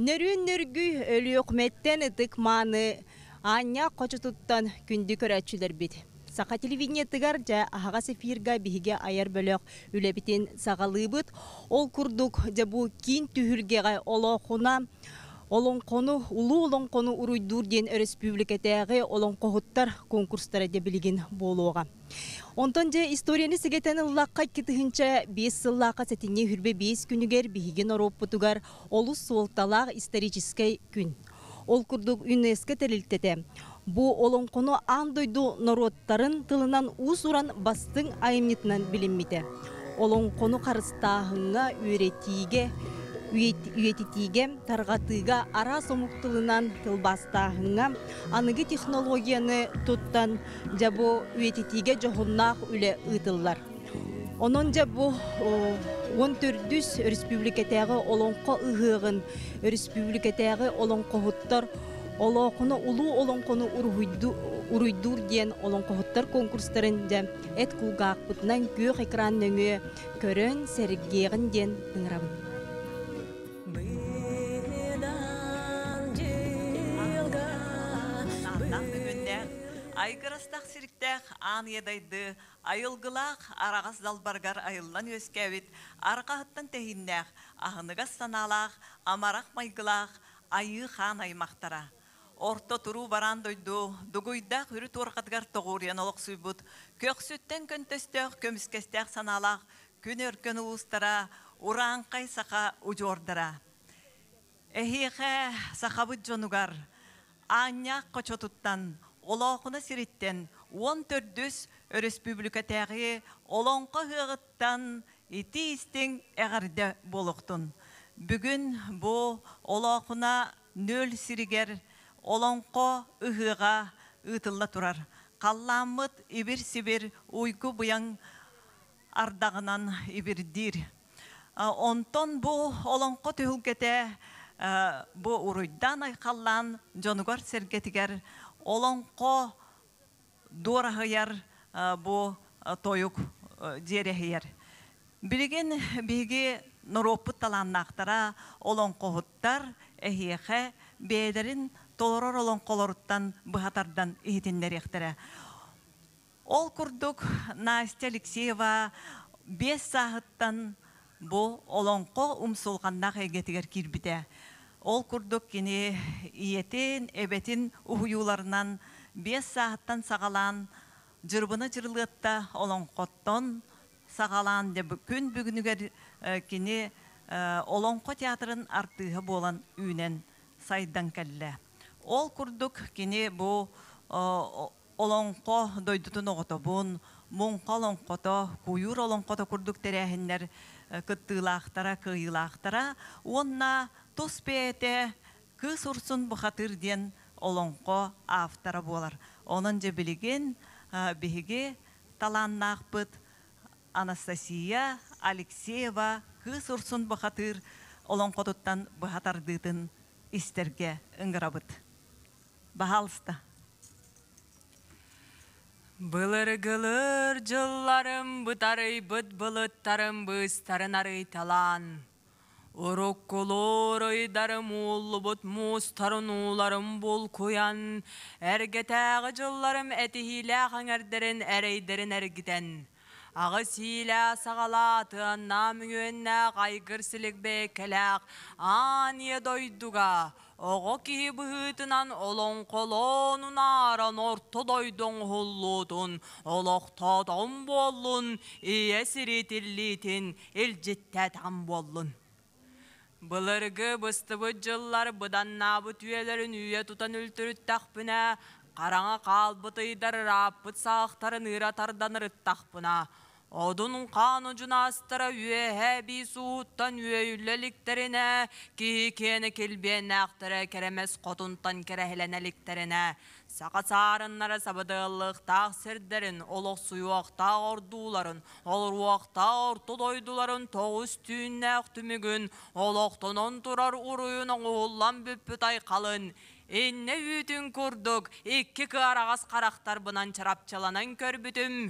Нөрүн нөргүй өлі өкметтен ытык маны, аня қочытыттан күнді көрәтшілер бит. Сақа телевидение тыгар жа ағас эфирға бігіге айар бөлөк үлебитин сағалыбыт, ол күрдік жа бұл кин түхілгеғай олы құна, олоңкону улуу олоңкону уруйдур диэн республикатағы олоңкохуттар конкурстары дебілген болуға. Онтон же историяны сегетен ыллаққа кетігінші 5 сыллаака сәтіне хүрбе 5 күнігер бейген ороппытугар олу суолталақ исторический күн. Ол күрдік ЮНЕСКО тәрілттеті. бу олонқону андойду нороттарын тылынан ус уран бастың айымнетінен билинмите олоңкону қарыстағыңа үйретиге үетитиге тарғатыға ара сомуктылынан тылбастаһыңа аныгы технологияны туттан жабу үетитиге жоғыннақ үле ыдыллар. Онон жабу он төрдүс қо олонқо республика республикатағы олонқо хуттар олоқуну улуу олонкону уруйдур диэн олонкохуттар конкурстарында эт бұтынан көк экран нөңө көрөн сергеегин ден тыңырабыт Айгырастақ сирктәк ан едайды, айылгылақ арағас далбаргар айыллан өскәвит, арқағыттан тәхиннәк, ағыныгас саналақ, амарақ майгылақ, айы хан аймақтара. Орто туру баран дойду, дугуйдақ үрі туырқатгар тоғырен олық сүйбут, көксүттен көнтөстөк көміскестәк саналақ, күн өркін уыстара, қай сақа ұжордара. Эхиқа сақабыт жонугар, аня қочотуттан, олоохуна сириттен он республика республикатаги олоңко ғығыттан ити істен эгарде болуктун бүгүн бу олоохуна нөл сиригер олоңко ыхыга ұтылла турар қалламыт ибир сибир уйку бұян ардағынан ибирдир онтон бу олоңко түһүлкете бу уруйдан айқаллан сергетігер сергетигер олонқо дуарахыяр бу тойук дерехияр. Билеген биги нороппут таланнақтара олонқоһуттар эхиэхэ бээдерин толорор олонқолоруттан быхатардан ихитиннерехтере. Ол курдук Настя Алексеева бес олон қо олонқо умсулғаннақ эгетигер кирбите Ол курдук кини иетин, эбетин ухуюларынан бес сааттан сағалан, жырбыны жырлыытта олоңқоттон сағалан деп күн бүгінігер э, кини э, олоңқо театрын артығы болан үйнен сайдан кәлле. Ол курдук кини бу э, олоңқо дойдутун оғотобун, мұңқа олоңқото, куюр олоңқото курдук терәһиннер кыттыылаахтара, кыйылаахтара, онна тос бейте күс ұрсын бұқатыр олонқо автора болар. Оның же білеген беге таланнақпыт Анастасия Алексеева күс ұрсын бұқатыр олонқо тұттан дейтін истерге үңгірабыт. Бағалысты. Былыр гылыр жылларым бұтарай бұт бұлыттарым бұстарын арый талан бұт мұз тарын ұларым бұл бол куян, әргетағы жылларым әтихилә қаңардерін әрейдерін әргітен. Ағы силә сағалатын намүеннә қайгыр сілікбе кәләқ, ание дойдуға, оғы кихи бұхытынан олон қолонын аран орты дойдың хуллутын, олоқтатан болын, ие сиритиллитін, илжиттәтан болын бұд бұстыбыт бұдан бұданнабыт үйелерін үйе тұтан үлтіріттақпына, қараңа қалбытыйдар раппыт сақтарын ыратардан ырыттақпына. қан қану жунастыра үйе би суыттан кейі кені келбен әқтірі керемес қотынтан керәхіленеліктеріне сақасарыннары сабыдығылық тақ сердерін, олық суйуақта ордуларын, ол руақта орты дойдуларын тоғыз түйінне түмігін, он тұрар ұруын оңғылан бүппітай қалын. Енне үйтін көрдік, екі арағас қарақтар бұнан чарапчаланан көрбітім.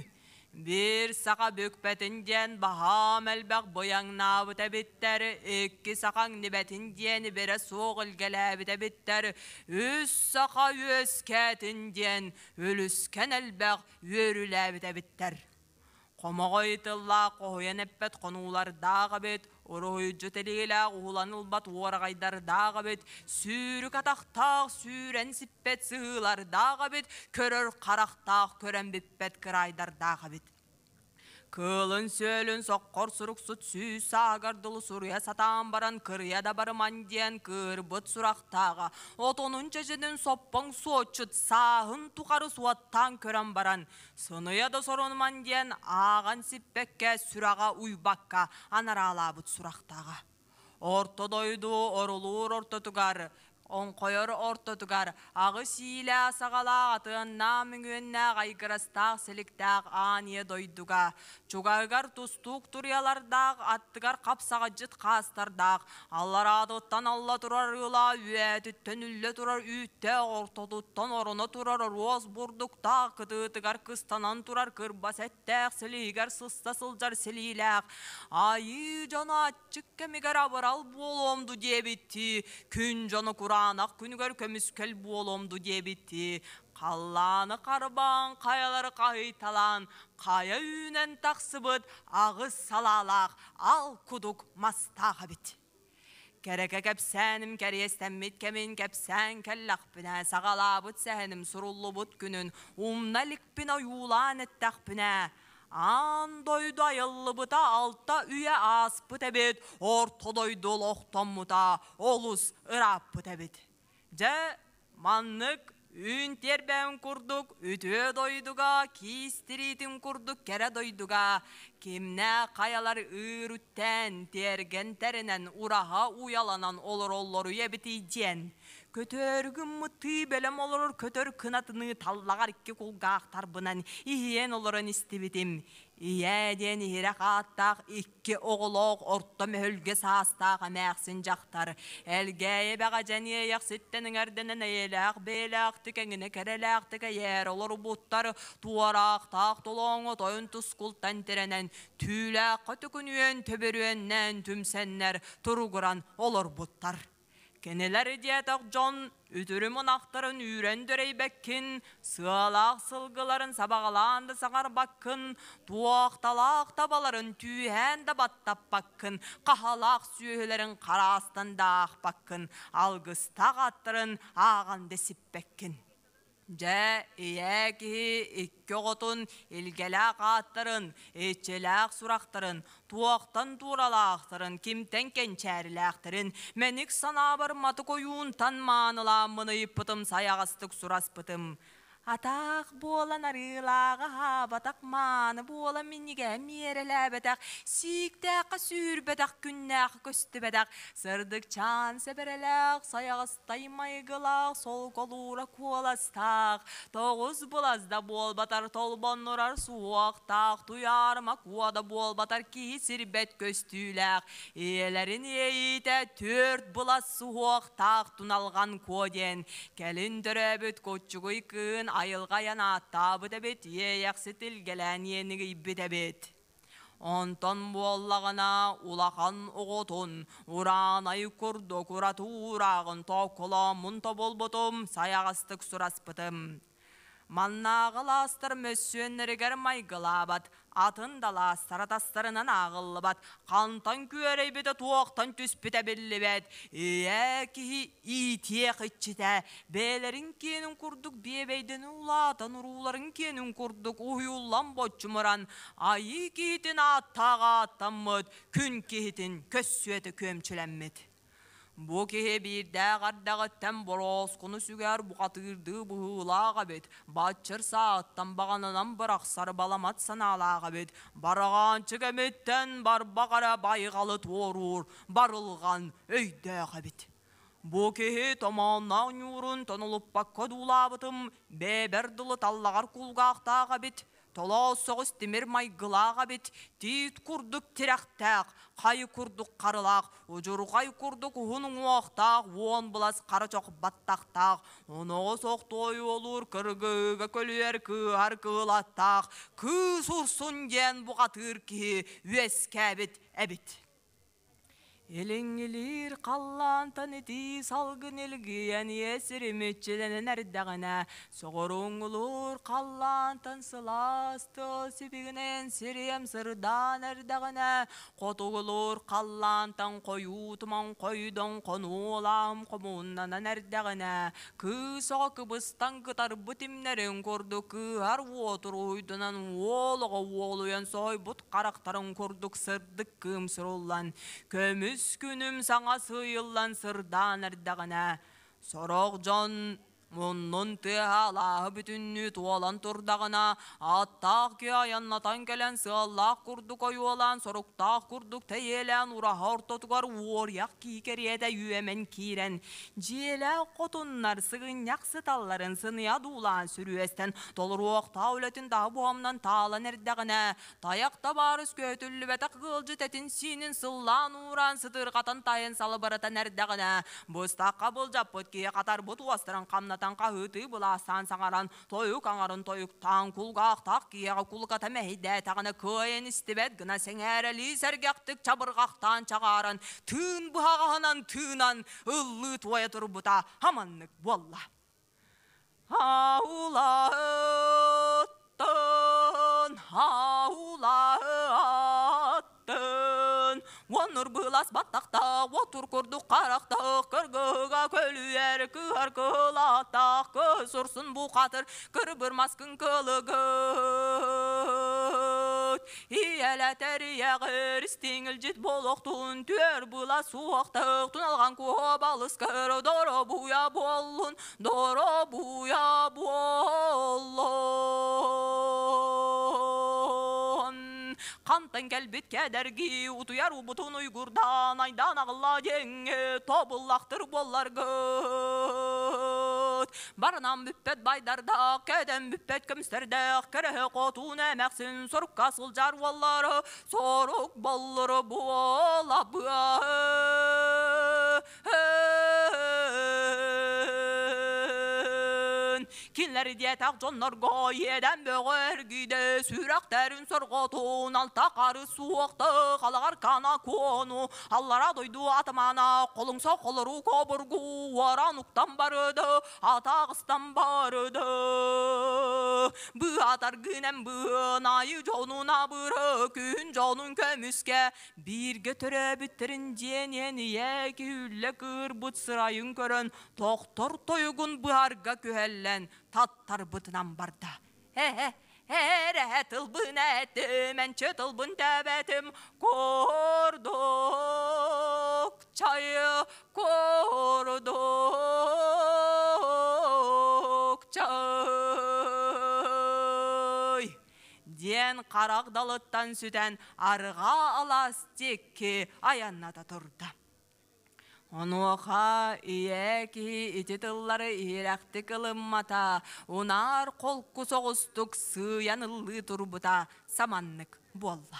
Бір сақа бөкпәтінден бағам әлбәқ бояңна бұтәбіттәр, үкі сақаң небәтінден бірі соғыл кәләбіт әбіттәр, үз сақа өз кәтінден үліскен әлбәқ өріләбіт әбіттәр. Қомағайтылла қоян әппәт дағы бет, Оройжөтелейләк ухулан улбат орағайдар даға бет, сүрік атақтақ сүрен сиппет сығылар даға бет, көрір қарақтақ көрен біппет кырайдар даға бет. Кылын сөлін соққор сұрықсы түсі сағардылы сұрыя сатан баран күр да барыман ден кыр бұт сұрақтаға. Отонынча соппаң соппың сочыт сағын тұқары суаттан көрім баран. Сұны да сұрын ден аған сұраға сұраға уйбакка ала бұт сұрақтаға. орылуыр орты тұғары он оңқойор ортотугар, ағы сиілі асағала атығынна мүгінна ғайгырастақ селіктақ ание дойдуға. Чуғайгар тұстуқ тұрялардақ, аттығар қапсаға жыт қастардақ. Аллар адыттан алла тұрар ұла үәтіттен үлі тұрар үйтті ортотуттан орыны тұрар роз бұрдықтақ, кытытығар кыстанан тұрар кырбас әттәқ, селігер сыста сылжар селіләқ. Айы жана атчық кәмігер абырал боломды дебітті, күн жаны құра Қанақ күн көркіміз кіл боломды дебітті. Қалланы қарбан, қаялары қайталан, қая үйінен тақсыбыт, ағыз салалақ, ал күдік мастаға біт. Кәрәкә кәпсәнім кәрестәм кәп сән кәлләқ бінә сағала бұд сәнім сұрулы бұд күнін, умналік бінә юлан әттәқ айыллы бұта, алтта үйе аспыт әбет, мұта олыс олус ыраппыт әбет. Жә маннық үн тербәң курдук, үтө дойдуга, кистиритим курдук, кәрі дойдуга. кемне каялар ырүттән терген тәрінен ураха уяланан олыр оллору үйе бітейден көтөргім мұты белем олар көтөр кынатыны таллағар икке кулгақтар бұнан иен оларын истебетем Иәден ирек аттақ икке оғылоқ орто мөлге састақ әмәқсін жақтар. Әлгәйі бәға және яқсеттенің әрденін әйеләқ, беләқ, тікәңіне кәреләқ, тіке ер олар бұттар, туарақ тақ толоңы тойын тұскулттан тіренен, түйләқ қөтікінуен, төбірюеннен, түмсәннер, тұрғыран олар бұттар. Кенелер жон, үтірімін ақтарын үйрендірей бәккін, Сұғалақ сылғыларын сабағаланды сағар баккын туақталақ табаларын түйәнді баттап баққын, қахалақ сүйелерін қарастандақ баккын алғыстақ аттарын ағанды сіп бәккін. Жә, ияки, икке ғотын, илгеләк аттарын, сұрақтарын, туақтан туралақтарын, кемтен кенчәріләқтарын, мәнік санабыр атақ болан арылаға батақ маны болан меніге мерелә бәдәк сиктәқы сүйір бәдәк күннәқ көсті бәдәк сырдық чан сәбіреләқ саяғыстай гылақ сол колура коластақ тоғыз болазда бол батар толбон нұрар суақтақ туярма куада бол батар кесір бәт көстіләқ еләрін ейтә төрт болас суақтақ туналған коден кәлін түрәбіт көтчүгөй күн айылға яна табы е-әксетіл тілгелән енігі ібі дебет. Онтон боллағына улақан ұғытын, ұранай күрді күратурағын токылы мұнта болбытым, саяғастық сұраспытым. Маннағыластыр мөссөнірігер майгылабат, дала сарадастарынан ағылы бат қантан көрей беде туақтан түспіте білі бәд әкіхи ите қытшыта бәлерін кенін күрдік бебейдіні ұлатан ұруларын кенін күрдік ұйуллан жұмыран айы кейтін аттаға аттамыд, күн кейтін көс сөйті Бу кеһе биирдә гардагаттан борос куну сүгәр бухатырды буһылага бит. Батчыр сааттан бағанынан баламат сарбаламат саналага бит. барыған чигеметтен бар бағара байғалы торур, барылған өйдә бит. Бу кеһе таманнан юрун тонылып бакка дулабытым, бе дылы таллағар кулгактага бет демер май ғылаға бет, тейт күрдік терақтақ, қай күрдік қарылақ, ұжыр қай күрдік ұғының уақтақ, он бұлас қара чоқ баттақтақ, ұнығы соқ той олур кіргігі көлер күлаттақ, күз ұрсын ген бұғатыр ке, өз кәбет әбет. Элеңилир қаллан ти салгын элги әні әсір үмітчеден әрдағына. Соғырыңылыр қаллан тансыласты сепігінен сірем сырдан әрдағына. Қотығылыр қаллан тан қойутыман қойдың қону олам қомуыннанан әрдағына. Кү соға күбістан күтар бұтимнерін көрді кү ар отыр ойдынан олығы олуян сой бұт қарақтарын көрдік сырдық кім сұрылан. Көміз түскүнүм саңа сыйыллан сырдан ырдагана сорок жон Мұннын тыалағы бүтінні туалан тұрдағына, аттақ ке аяннатан кәлән сығаллақ күрдік ойу олан, сұрықтақ күрдік тәйелән, ұраға ортотығар уоряқ кейкереді үйемен кейрен. Желі қотыннар сығын яқсы талларын сыния дулан сүрюестен, толыруақ таулетін да бұғамнан талан әрдіғіне, таяқта барыс көтілі бәті тетин синин синін сыллан ұран сытырғатан тайын салыбырытан әрдіғіне, бұстаққа бұл жаппыт кей қатар уастыран қамнат танка өтүй була сан саңаран тою каңарын тоюк таң кулгак так кияга кулга таме хиде тагына көен истебет гына сеңәр әли сәргяктык чабыргактан чағарын түн бугаганан тюнан ыллы тұр бұта хаманнык болла аула аттын аула аттын Оныр бұлас баттақта, отыр көрдік қарақтақ, кіргіға көлі әрі кылаттақ, көз ұрсын бұқатыр, қатыр, кір бір маскын кылығыт. Иәлі тәрия әғір, істеңіл жет болықтың, Түәр бұла суақтық, тұналған көп алыс кір, доро бұя болын, доро бұя болын хантан кәлбіт кәдәргі, ұтуяр ұбытын ұйғырдан, айдан ағылла жеңе, тобыллақтыр болар гөт. Барынан бүппәт байдардақ, кәден бүппәт кімстердақ, кірі қотуын әмәксін сұрып қасыл жар болары, сұрық болары болабы. Кинлерде тақ жоннарғой едән бөғір күйді сүрәк тәрін сұрғытуын алтақары суықты қалағар кана көну Аллара дойду атамана қолың со қолыру көбіргу Оран ұқтан барыды атағыстан барыды Бұ атар күнен бұын айы жонуна бұры күн жонун көміске Бірге түрі бүттірін денен екі үлі күр бұт сырайын көрін Тоқтор тойығын бұарға күәллән таттар бұтынан барда. Әрі э, э, тұлбын әтім, әнші тылбын тәбәтім, Құрдық чайы, Құрдық чай. Ден қарақ далыттан сүтән, арға алас текке аянна да тұрдам. Онуоха ияки ити тыллары ирэхти кылыммата, унар колку соғыстук сыянылы турбута саманнык болла.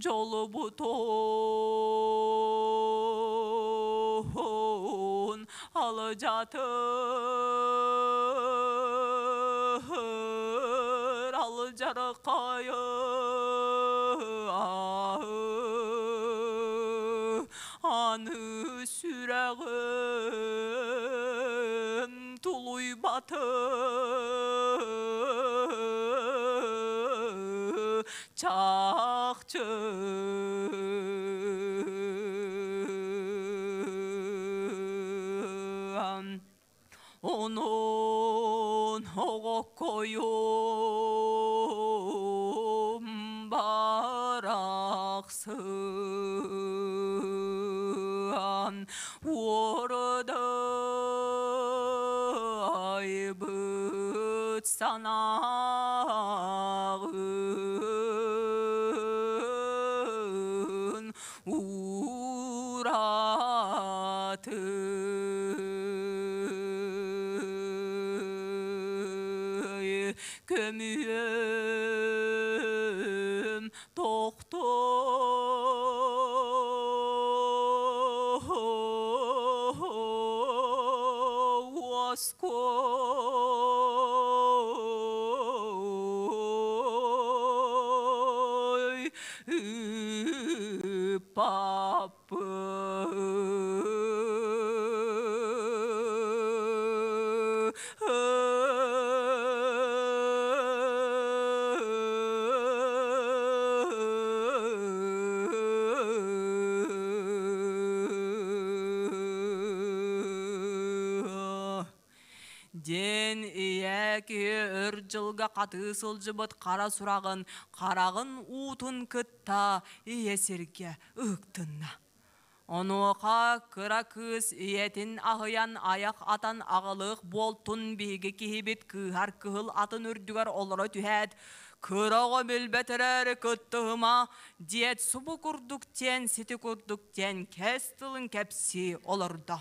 Jolubutun alacatır Alcara kayı Anı süreğim Tuluy batır 茶。 멈춰 오는 호고요 바락스한 워르아이브사나 Semyen Toktoy әке үр жылға қаты жыбыт қара сұрағын қарағын ұтын күтта, есерге өктінна Онуға күра күз етін ағыян аяқ атан ағылық болтун бейгі кейбет күхар кыһыл атын үрдігер олары түһәт Кырағы білбәтірәрі көттіғыма, диет субы күрдіктен, сеті күрдіктен, кәс кәпсі оларда.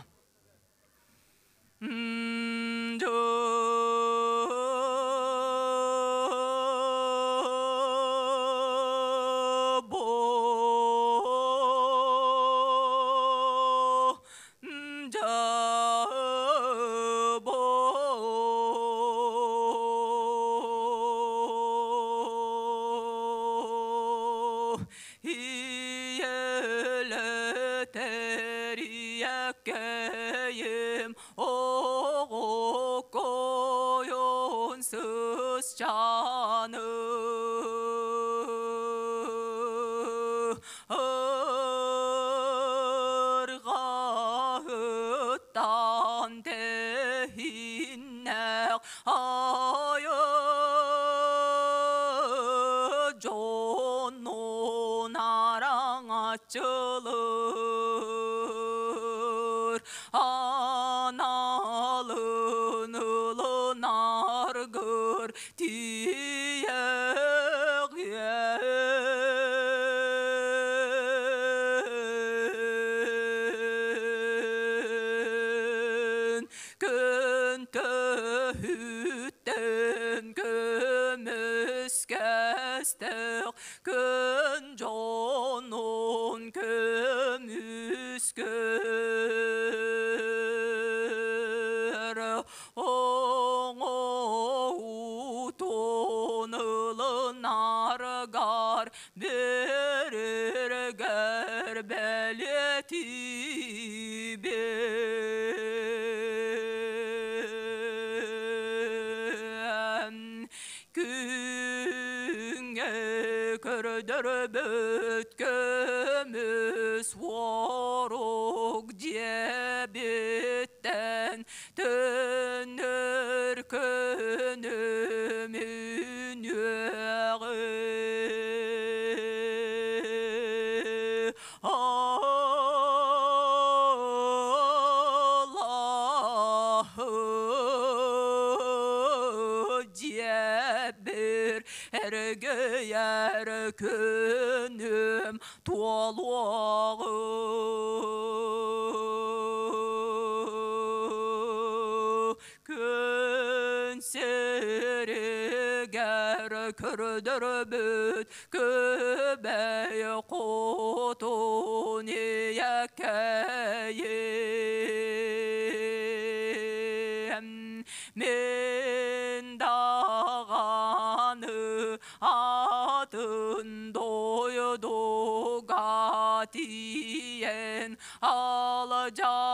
기대한 그의 걸어들어 könlüm dolağı Gün seri ger kördür alacağım.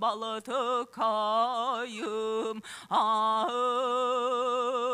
balı kayım ahım.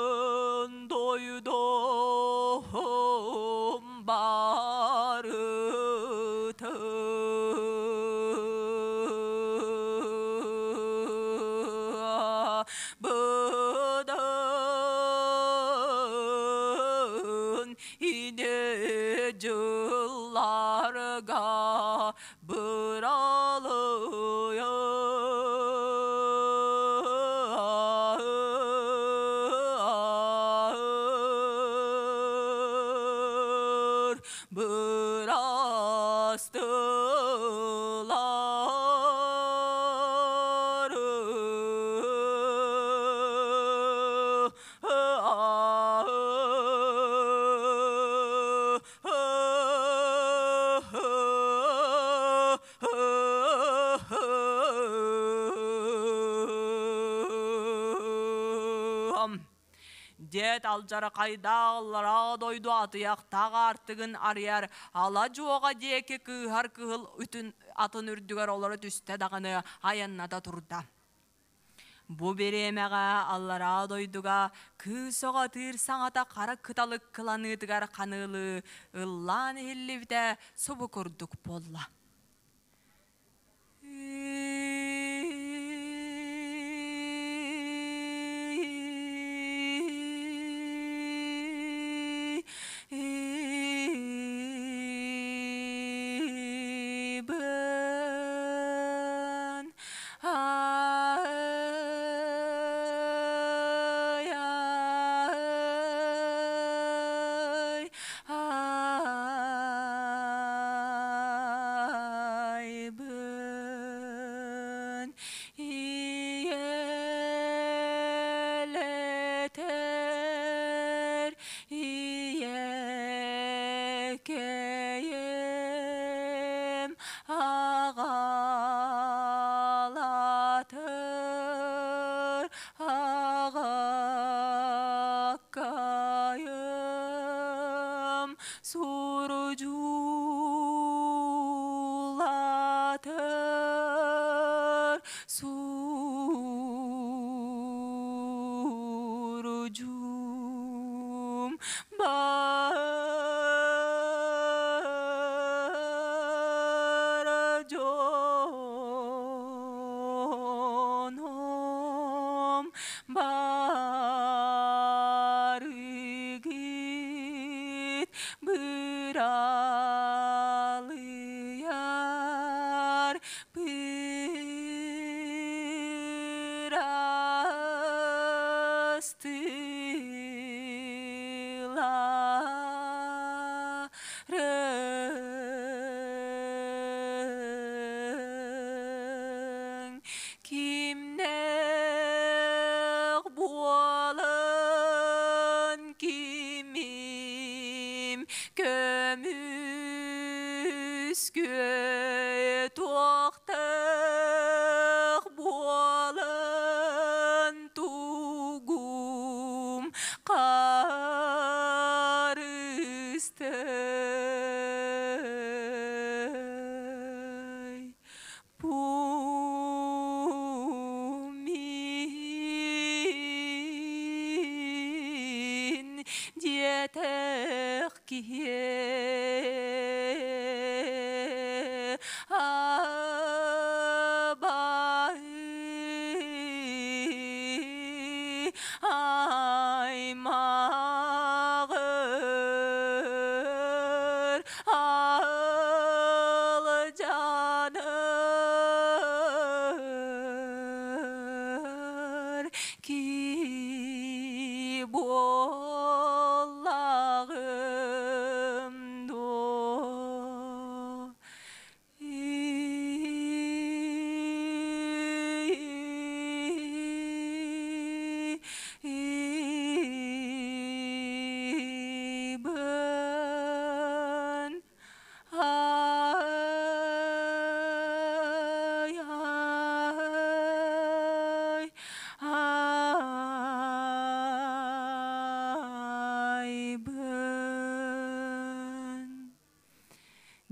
қайда аллар дойду атыяқ тағы артығын арияр ала жуаға деке кыыхар кыһыл үтін атын үрдігер олары түсті дағыны да турда бу беремеға аллара күс оға тыыр саңата қара кыталык кыланыытыгар қанылы ыллан элливде субы күрдік болла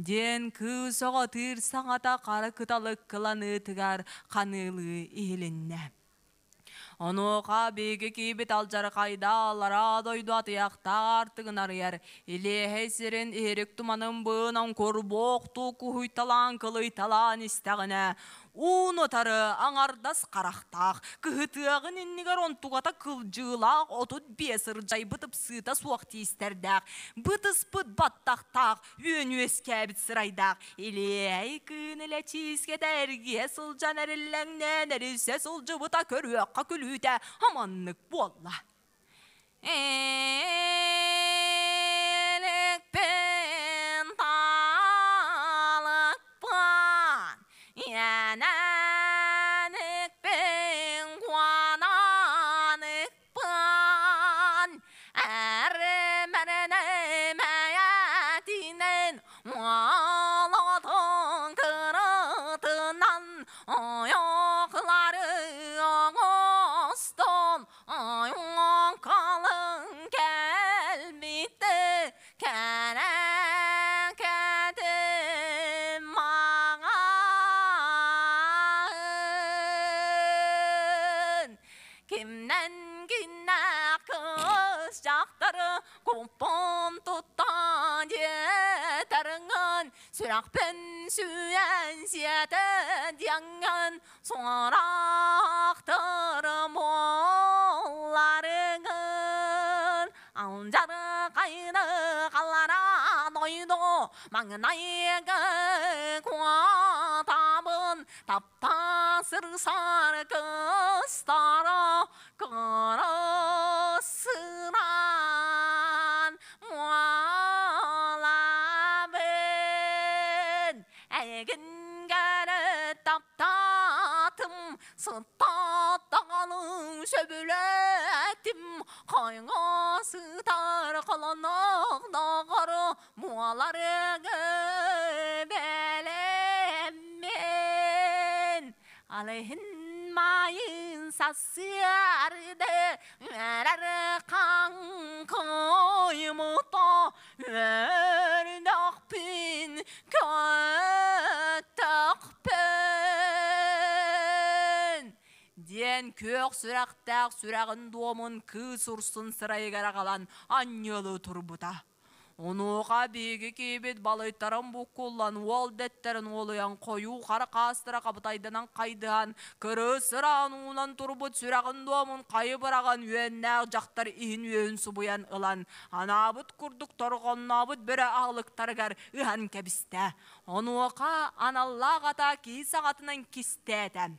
ден түр саңата қары күталық қыланы тыгар қанылы елінне. Оны қабеге кейбіт алжар қайда алара дойду атыяқта артығын арыяр. Иле хәсерін ерік тұманым бұынан көрбоқту күхүйталан кылыйталан істағына уно тары аңардас қарақтақ Күхіті ағын күл иннигер Отуд бесір жай бұтып сұйта суақ суак Бұтыс бұт баттақтақ өөнү эскебит сырайдақ, илей кыын эле чииске дәрге сұл эриллеңнен көр өққа көрүөкка күлүүтэ аманнык буолла na na 락펜수엔 시에덴 양은 소락들 몰라르은 안자르 가이나 갈라라 너희도 망나이가 과답은 답다스르사르 그스타라 그러스라 Сыттаттағаның шөбіләтім қайғасы тарқыланақ нағары мұалар бәлеммен алейхін майын сасырды әрәр қаңқой мұта өрдақпен көт Ен көк сұрақтақ сұрағын домын кү сұрсын сырай қарағалан аннелы тұрбыта. Онуға бегі кейбет балайттарын бұққылан, ол дәттерін олыян қою қар қастыра қабытайдынан қайдыған, күрі сыран ұнан тұрбыт сүрағын домын қайы быраған жақтар иін өн сұбыян ылан. Анабыт күрдік торғыннабыт бірі ағылықтарғар үхан кәбісті. Онуға аналлағата кей сағатынан кістәтән.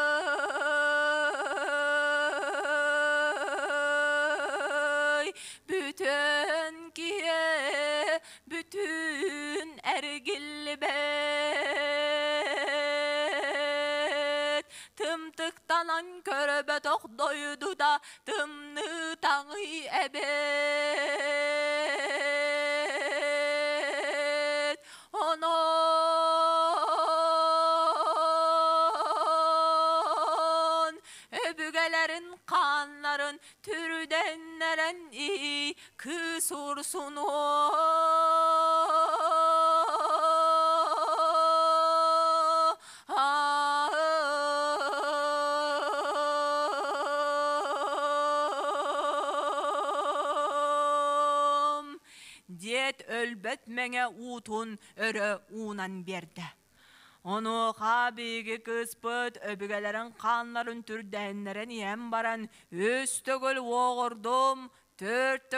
sok doydu da tımnı tanı ebed. Ono Öbügelerin kanların türden neren iyi kısursun o. бәт мәңе утун өрі унан берді. Оны қабиғы күспіт, өбігелерін қанларын түрдәйінлерін ем баран, өстігіл оғырдым, төрт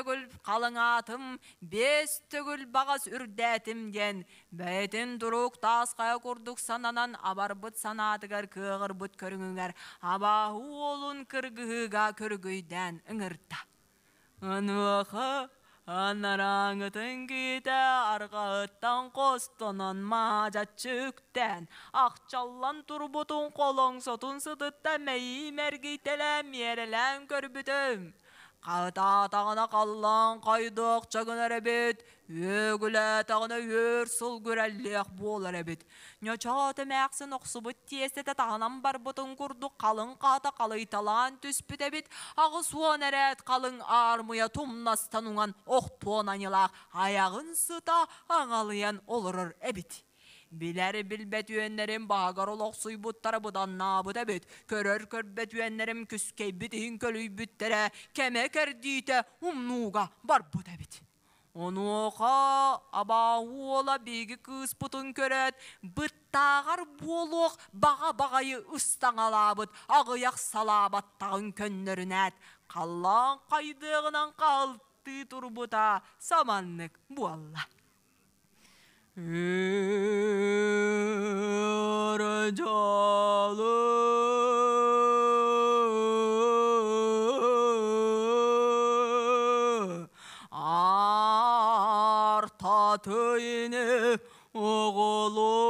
қалыңатым, бес түгіл бағас үрдәтімден, бәйтін дұруқ тасқая құрдық сананан абарбыт санатығар көріңіңгер, аба абаху күргіға кіргіға көргүйден Оны Ұнуқы ыныраңытын күйді ұттан қостынын маза жүктен ақчаллан турбутун қолың сотун сыдытта мәйі мәргейтелем ерелем көрбітім қата тағына қаллан қайдық чагын әрәбет, өгілі тағына өр сұл әлек бол әрәбет. Нөчаты мәқсін ұқсыбыт тесеті тағынан бар бұтын күрдік қалың қата қалай талан түспіт әбет, ағы суан әрәт қалың армыя тұмнастануңан оқтуан анилақ, аяғын сыта аңалыян олырыр әбет. Биләри билбет үйәннәрем бағар олоқ сұйбуттары бұдан набыда бүт. Көрөр көрбет үйәннәрем күскей бүтігін көлүй бүттәрә, кәмә кәрдейті умнуға бар бұда бүт. Оны оқа абауы ола бегі күз бұтын көрет, бұттағар болуқ баға-бағайы ұстаңалабыт, ағыяқ салабаттағын көннерін әт. Қаллан қайдығынан қалтты тұрбыта, саманнық буалла. İrcalı Arta töyini oğulur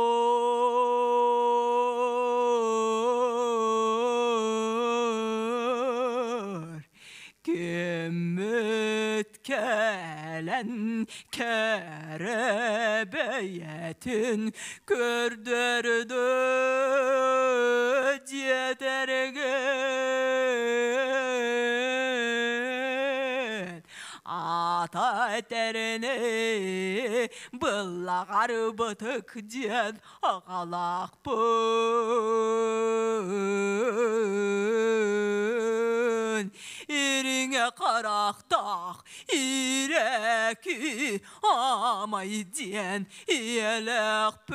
beyetin kördürdü yeterge әтеріне бұлағар бұтық ден ағалақ бұн еріңе қарақтақ ирәкі амай ден елік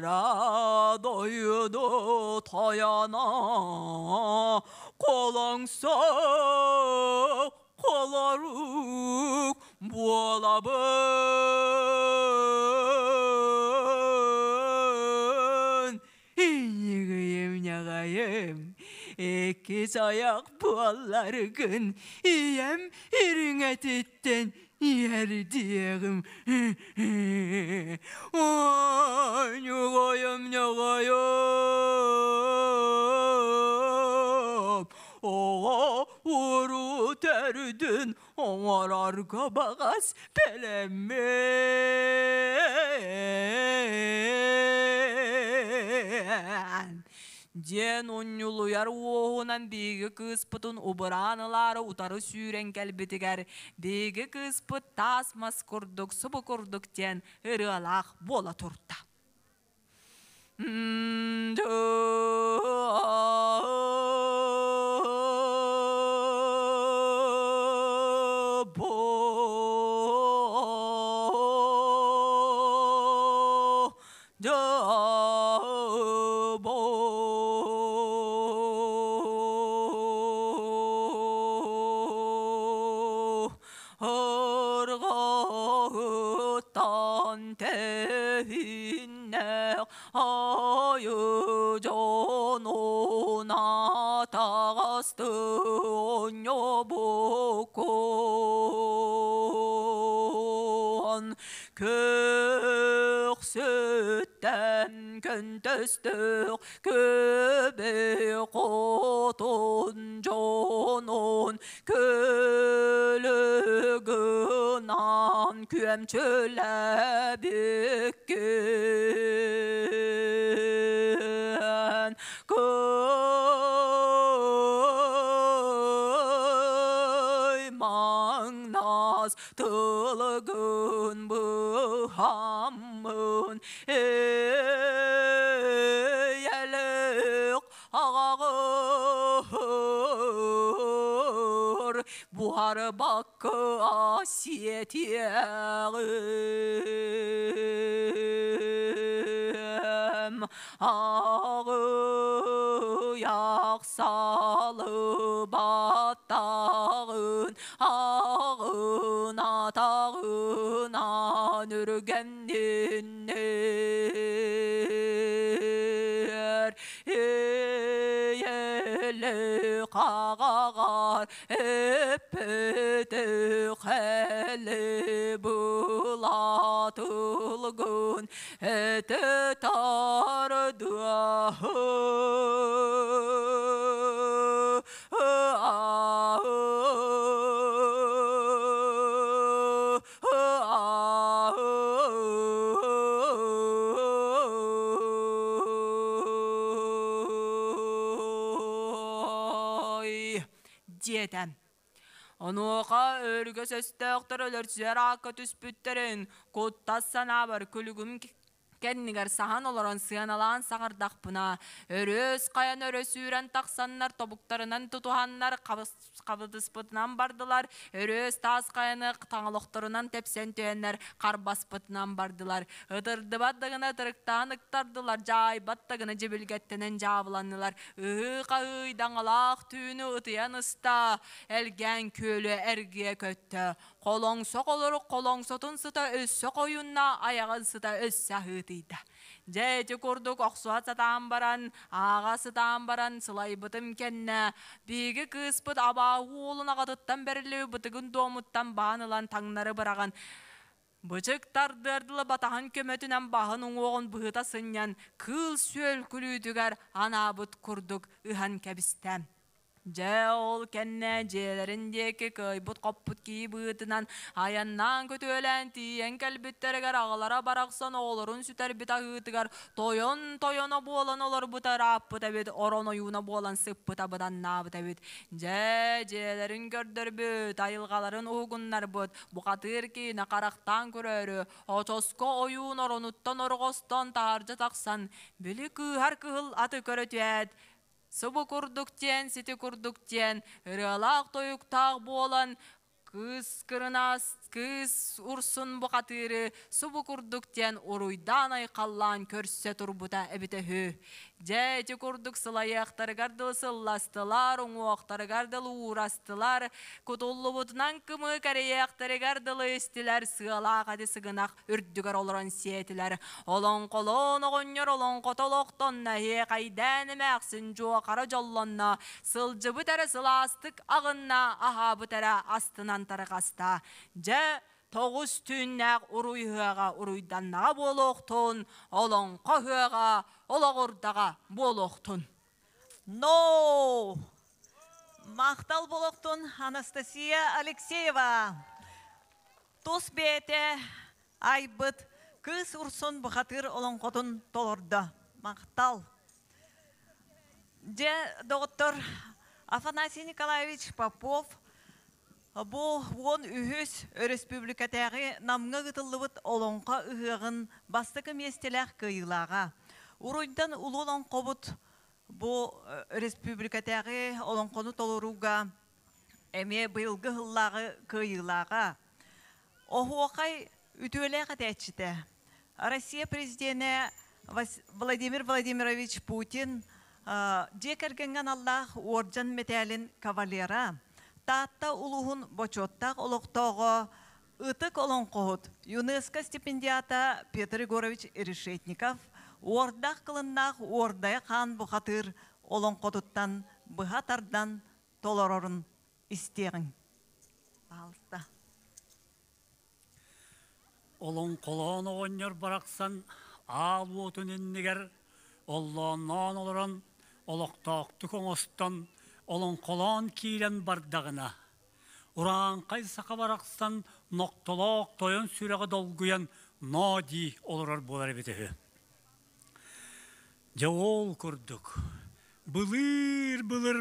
Kara doydu tayana Kolansa kolaruk bu alabı İkiz ayak puallar gün yem yürüne titten yer diyeyim. Oy ne koyum ne koyum. Oğa vuru terdün Oğar arka bakas pelemen. Ден оннюл уяр уоғынан бейгі кыспытын ұбыранылары ұтары сүйрен кәлбетігер. Бейгі кыспыт тас мас күрдік, сұбы күрдік тен үрі алақ бола тұртта. Мм ogni bokon Körsötten köntestör köbekoton jonon Kölögönan kümçöle bükkün Diyarbakır Asiyet yerim Ağı yaksalı battağın Ağın atağına nürgennin қағаған үппіті қәлі бұлатылғын әті тардуа Онуоқа өргі сөсті өлір жер ақы түспүттерін, көттас бар күлігім саған сахан олорон сыаналаан сағардақпына өрөс қаян өрөсүүрен тақсаннар тобуктарынан тутуханнар қабыдыспытынан бардылар өрөс таз қаяны таңылықтарынан тепсен түйеннер бардылар ытырдыбаттыгына тырыктаан ыктардылар жайбаттыгына жебилгеттенен жабыланылар ыы даңалақ түүнү ытыян ыста элген көлі әрге көтті қолоңсо қолору сотын сыта өссө ойынна, аяғын сыта өссө өтейді. Жәйті курдук оқсуат сатаан баран аға баран сылайбытым бейгі биги бұт аба олун қатыттан бәрілі бұтығын домыттан баанылан таңнары бараган Бұчықтар тардырдылы батаған көмөтінен бағын оғын бұғыта кыл сөл ана анабыт ұхан жә ол кәннә бұт көйбут қоппут кийбыытынан аяннаан көтүөлән тиен кәлбүттергер барақса олорын оолорун сүтәрбит агыытыгар тойон болан буолан бутарап рааппытабит орон оюуна буолан сыппытабытан наабытабит жә жээлерин көрдөрбүт айылгаларын угуннарбыт букатыыр ки карактан көрөрү отоско оюун оронуттан оргостон тааржа таксан били кыыһар кыһыл аты көрөтүэт Сыбы күрдіктен, сеті күрдіктен, үрі алақ тойық тағ болан, күз кірін кыз урсун бухатыры субу курдук тен уруйдан айкаллан көрсө турбута эбитехү жети курдук сылаяактарыгардыл сылластылар уңуактарыгардыл уурастылар кутуллубутунан кымы эстилер истилер сыалаакади сыгынак үрдүгөр олорон олон колон огоннор кайдан қара кайдэнемэксин кара жоллонно сылжыбытары сылаастык агынна ахабытара астынан таргаста же күнне тоғыз түннәк ұруй хыаға ұруйданнаға болоқтун олоңқа хыаға но мақтал болоқтун анастасия алексеева тос бете айбыт кыз урсун бұхатыр олоңқотун толорды мақтал де доктор афанасий николаевич попов Бу вон э, үһүс республикатары намны ытыллыбыт олонға ыһыгын бастыкы местелях кыйлага. Уройдан улулон кобут бу олон олонкону толоруга эме быйылгы хыллагы Оғы оқай үтөләгә тәчтә. Россия президенті Владимир Владимирович Путин э, декергенген Аллах орджан металин кавалера Таатта улуһун бочоттақ олоқтоғы ытык олон қоғыт ЮНЕСКО стипендиата Петр Егорович Решетников ордақ қылыннақ ордай қан бұқатыр олон бұқатардан, толар орын істеғін. Алыста. Олон қолон барақсан ал өтініннігер, олоннан олықтақты олон қолон киилен бардағына. Уран қай барақстан ноқтолоқ тойын сүрегі долгуян ноди олырар болар бетеғі. Жауол көрдік. Бұлыр, бұлыр,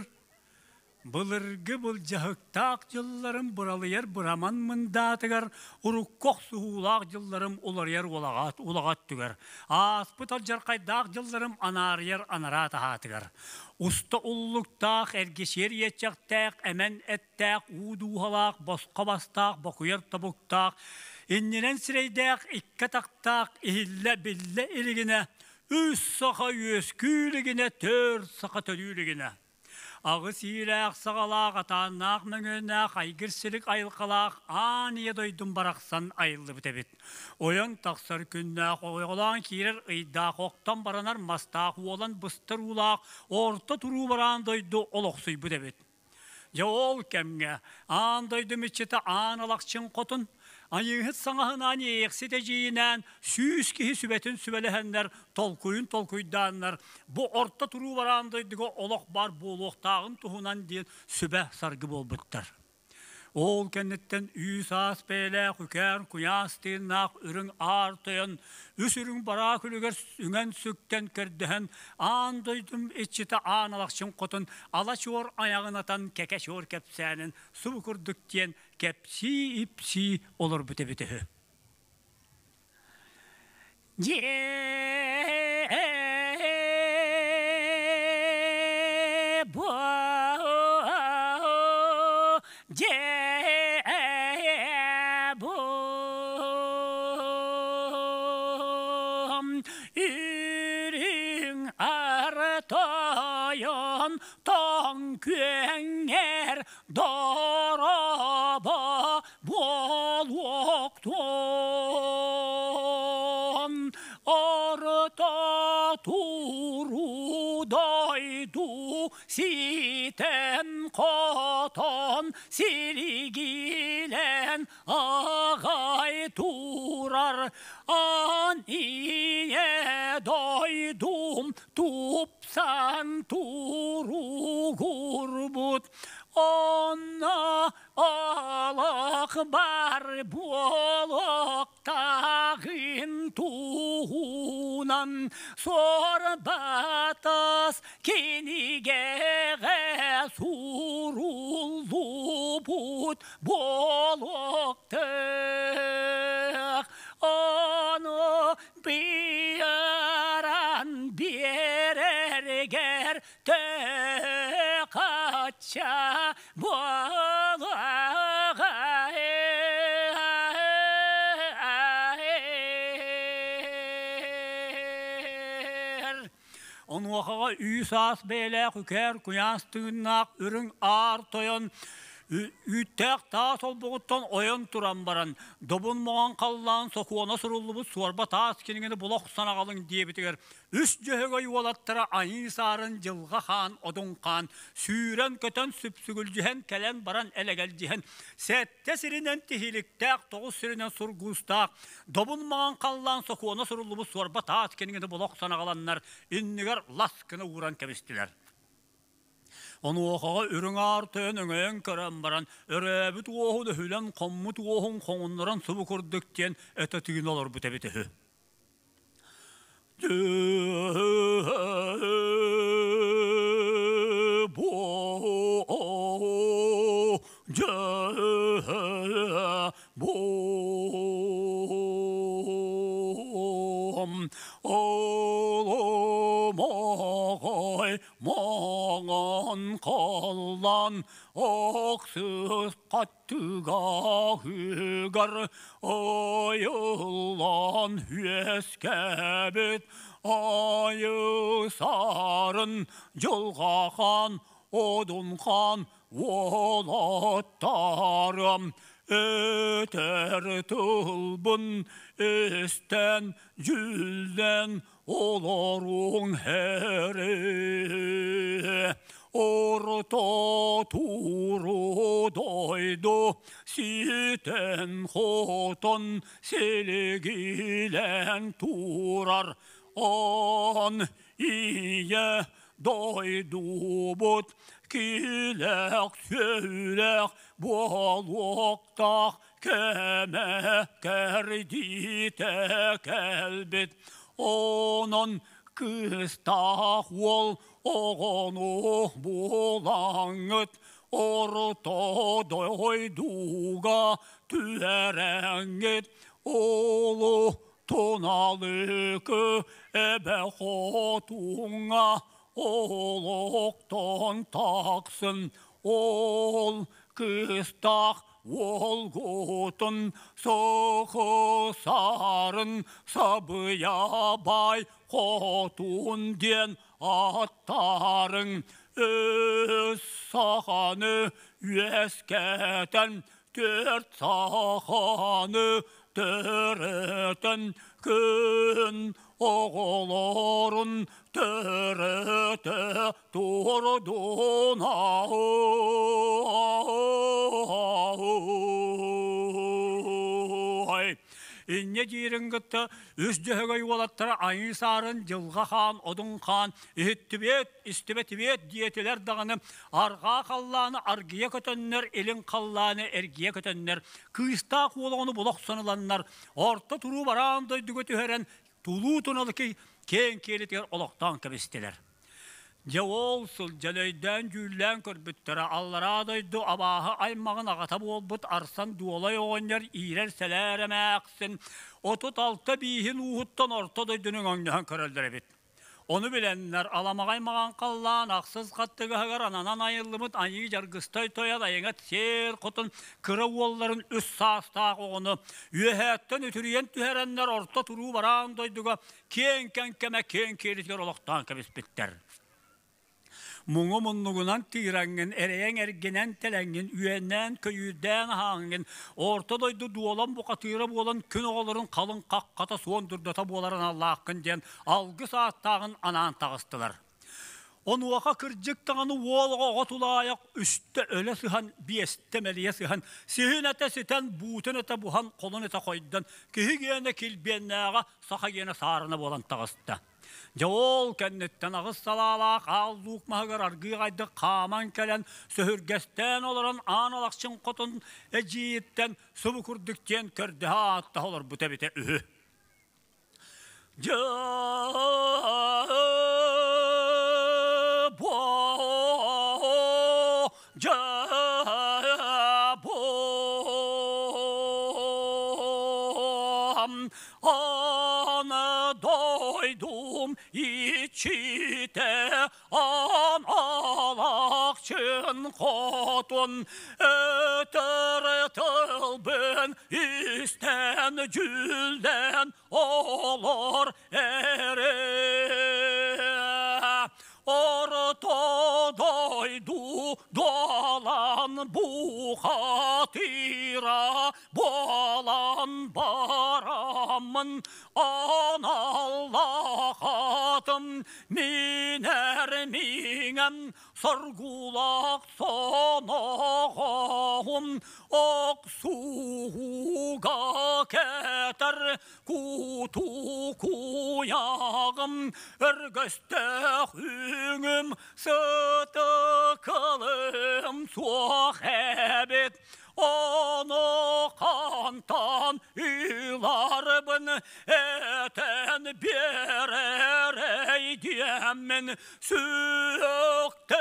былыргы бұл жахықтақ жылларым бұралыяр бұраман мындатығар, уруккок суулаак жылларым оларияр олағат, олағат түгір. Аспытал жарқайдақ жылларым ер анара тағатығар. Уста уллуктаах, эргесер етчақтаах, эмен әттаах, удуғалаах, босқа бастаах, бақуер табуктаах, иннинен сірейдаах, икка тақтаах, илле билле илігіне, үс сақа үс күйлігіне, төр сақа төлүйлігіне. Ағы ақ ақсағалақ, атанақ мүңінақ, айыл айылқалақ, аң еді ойдың барақсан айылды бітебет. Ойын тақсыр қой ойғылан керір ұйдақ, оқтан баранар мастақ, олан бұстыр ұлақ, орта тұру баран дойды олықсый бітебет. Жол кәмге, аң дойды мүтчеті аң алақшын қотын, Аңыңыз саңағын аңы ексіде жиынан, сүйіс кейі сүбетін сүбелігендер, толқұйын толқұйданлар. Бұ ортта тұру барандығы дегі олық бар бұл оқтағын тұхынан дейін сүбе саргы бол бұттар. Ол кәніттен үй сас пейлі, құкер, күяс дейін ақ, үрін артыын, үс үрін бара күлігер үңен сүктен көрдіғін, аңдойдым ішіті аңылақшын құтын, ала шуор аяғын атан кәкә кепсенин кәпсәнін, сұбы күрдіктен, Kepsi ipsi olur büte bütehü. Ye bu ye bu ürün artayan tan könger doğ ¡Ah, сас бейлі күкер күянстыңнақ үрің ар тойын Үйттәк таас олбоғыттан ойын тұран баран. Добын моған қаллан соқуына сұрылыбы суарба таас кенігіні бұлақ санағалың дебетігер. Үш жөһөгөй уолаттара айын сарын жылға хан, одың қан, сүйрен көтен сүпсүгіл жиһен кәлен баран әлегәл жиһен. Сәтте сиринен тихиліктәк, тоғыз сиринен сургустақ, добын маған қаллан соқуына сұрылыбы суарба таас кенігіні бұлақ санағаланнар, иннігер лас кіні уран кәбістілер. Onu oğa ürün artın öngön kıran baran, örebi tuğuhu da hülen kommu tuğuhun konunların sıvı kurdukken ete tüyün olur bu tebitihü. Bu, bu, сан коллан оксыз каттыга хыгар ойылан үескәбет айысарын жолғахан одунхан олаттарым өтер тұлбын істен жүлден олар оң Ortoturo doido siten hoton seligilen turar on iye but kiler söyler boğulukta kemeker dite kelbit onun Кыстах ол оғону бұлаңыт Ортодой дуга түрәңет Олу тоналықы әбә хотуңа Олықтан тақсын ол кыстақ олғұтын бай сабыябай ден аттарың өз саханы өскетен төрт сағаны төретін күн оғылорын тұрдың ауын инне дирингытта өз дөһөгөй олаттыра айын сарын жылға хан одун хан иһиттибет истибетибет диетилер даганы арға қалланы, аргия көтөннөр элин әргия эргия көтөннөр кыйста бұлық булок орты тұру баранды дүгіті өрін тұлу туналы кей кейін келитер олықтан Жавол сыл жалайдан жүйлән көрбіттірі аллара адайды абағы аймағын ағата болбут арсан дуолай оғандар ирер сәләрі мәқсін. Отут алты бейхін ұғыттан орто дүнің оңдан көрілдірі бет. Оны біленнер аламағай маған қаллан, ақсыз қаттығы ғағар ананан айылымыт айы жаргыстай тоя айыңат сер құтын кірі уолларын үс састақ оғыны. Үйәттен үтірген түхәрәннер орта тұру баран дойдыға кен кәнкәмә кен керісер олықтан Мұңы мұнығынан тиранген, әрейен әргенен теленген үйеннен көйүден ағанген, ортадайды дуалан бұқатыры болан күн оғаларын қалын қаққата суандырдата боларын Алла аққын ден, алғы сааттағын анаан тағыстылар. Он уақа күрджік таңаны олға ғатулайық, үсті өлі сұхан, бесті мәлие сұхан, сүйін әті сүтен, бұтын әті бұхан, қолын әті қойдын, күйі кейіне келбеннәға, сарыны болан тағыстыды. Жол кәннеттен ағыз салалақ, ал мағыр арғы ғайды қаман кәлен, сөхіргестен оларын ан қотын әжиеттен сұбы күрдіктен көрді атта олар үхі. Жол ben hatun Eteretel ben isten cülden olur ere Ortadaydu dolan bu hatira Bolan baramın an Allah'atım Miner minen Sargulak sanahum aksuhuga keter kutu kuyağım ergeste hüngüm sıtıkılım suhebet onu kantan yılarbın eten bererey diyemin Süktek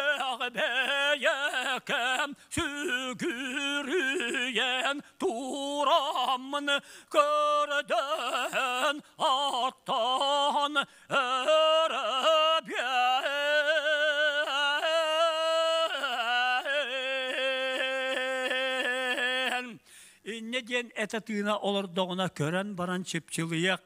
beyekem sükürüyen turamın Kırden attan öre ден эта тыына доғына көрән баран чепчилыяк,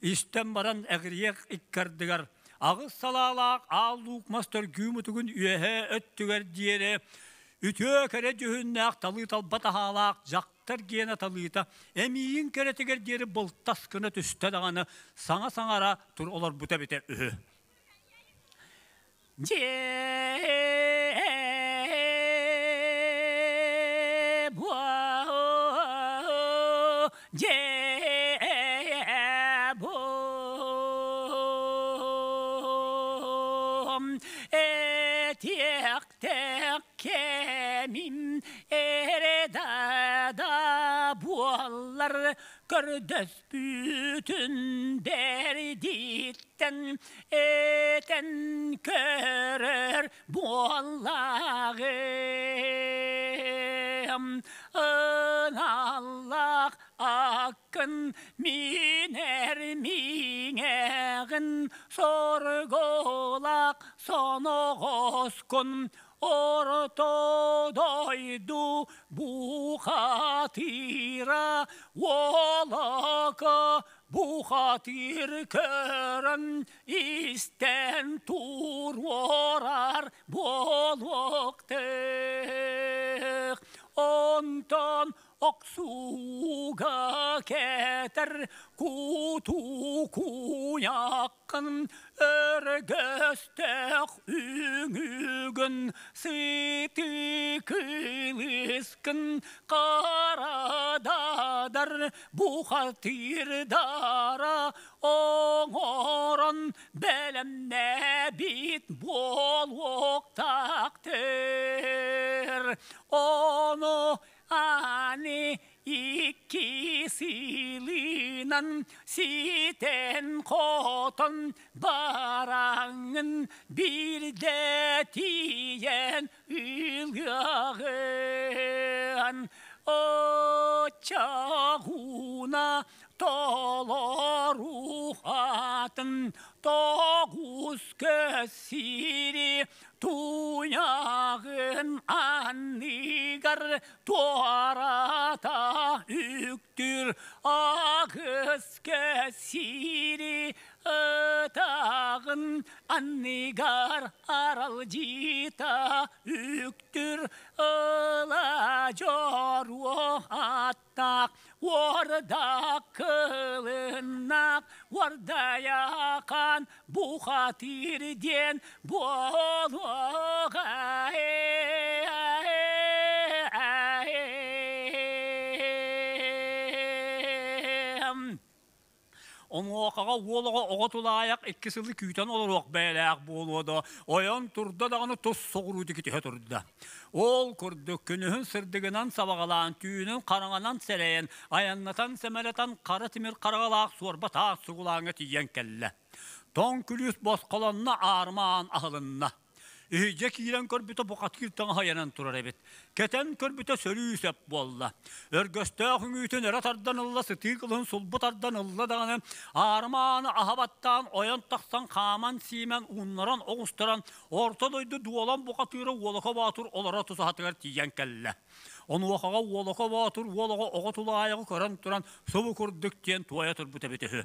истен баран әгірияк иккардыгар. Ағыз салалақ, алуқ мастер гүмітігін үйәхе өттігер үтө жақтар кені талыйта, әмейін күні дағаны саңа-саңара тұр олар бұта бетер cebum etek tekemim eredada buallar Gördöz bütün derditten eten körür buallağım. In Allah ақын мен әрмиңәғін сорголақ соны құскүн ортодойду бухатира волока бухатир көрін истен тур орар болоқтық онтон Ақсуға кетер куту куяқын Өргістік үйгігін сытыкылыскін Қарададар бұқатырдара Оңорын бәлімне бит болуқтақтыр Оны 안에 익기시리는 시된 고던 바랑은 빌데티엔 의려한 어차구나 떨어루 하던 Тагуске сири тунягым аннигар туарата үктүр агыске сири тағын аннигар арал жита үктүр ыла жоруо аттак орда кылынак ордаякан бухатирден болоға оңоокага уолуга огот улаайак икки сылы күйтөн олуруок бээлээк буолуодо оен турда даганы тус согуруути китихе турда ол курдук күнүһүн сырдыгынан сабагалаан түүнүн караңанан серейен аяннатан семелетан қары тимир карагалаак сорба таак сугулааңы тиен келле тоң күлүс босколонна аарымаан ахылынна Үйде кийлен көрбіті бұқат кілттің хаянан тұрар әбет. Кәтен көрбіті сөрі үсеп болла. Өргөсті ақын үйтін әрі тардан ұлла, сыты қылын сұлбы тардан ұлла дағаны, арманы ахабаттан, оян тақсан, қаман симен, ұнларан, оғыстыран, орта дойды дуалан бұқат үйрі олықы батыр олара тұсы хатығар тиген кәлі. Оны оқаға олықы батыр, олыға оғы тұлы аяғы көрін тұран, сұбы күрдіктен туая тұр бұты біті.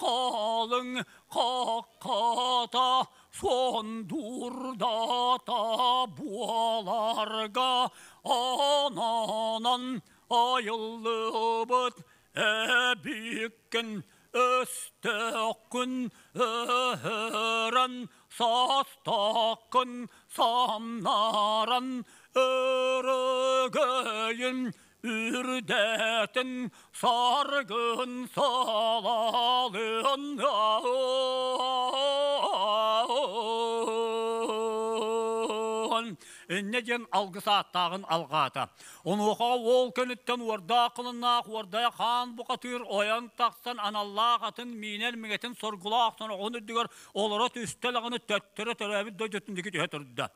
kalın kakata son durda tabualarga ananan ayılıbıt ebikken östekün öhören e, sastakın samnaran örgöyün Ürdetin sargın salalın болын э, неден алгыса тағын алғаты Он оқа ол көнеттен орда қылына, орда қан бұқатыр, оян тақсан аналла қатын минер мегетін соргулақ сана оны дүгір олара түстеліғіні төттірі төрәбі дөжетіндегі түйе тұрды.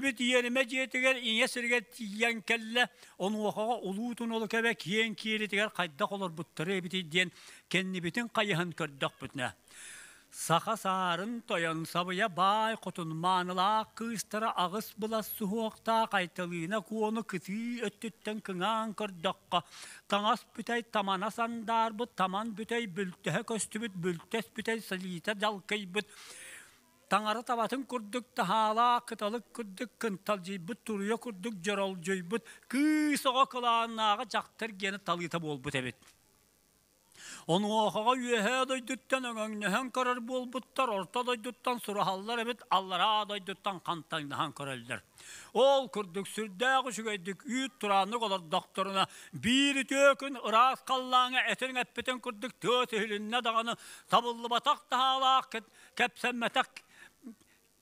біт диеніме жетігер, ине сірге тиян кәлі, он оқа ұлутын олы кәбе кейін кейлетігер қайдақ олар бұттыры бітейден, кенні бітін қайығын көрдіқ бүтіне. Саха сарын тоян сабыя бай құтын маныла кыстыра ағыс бұлас сұхуақта қайтылына куоны кыты өттіттен күңан Таңас бүтөй тамана сандар таман бүтөй бүлттіхе көсті бүт, бүлттес бүтэй салита Таңара Таңары табатын күрдік тахала, қыталық күрдік кынтал жейбіт, тұрыя күрдік жарал жейбіт, күй соға жақтыр гені бол Онуохаға үйеһе адайдыттан өңөңнөһөн көрөр болбуттар, орта адайдыттан сураһаллар эбит, аллара адайдыттан кантайнаһан көрөлдөр. Ол күрдік сүрдәғы жүгейдік үй тұраны қолар докторына бейірі төкін ұрас қаллаңа әтерін әппетін күрдік төті үлінне дағаны табылы батақ тағалақ кәпсәмметәк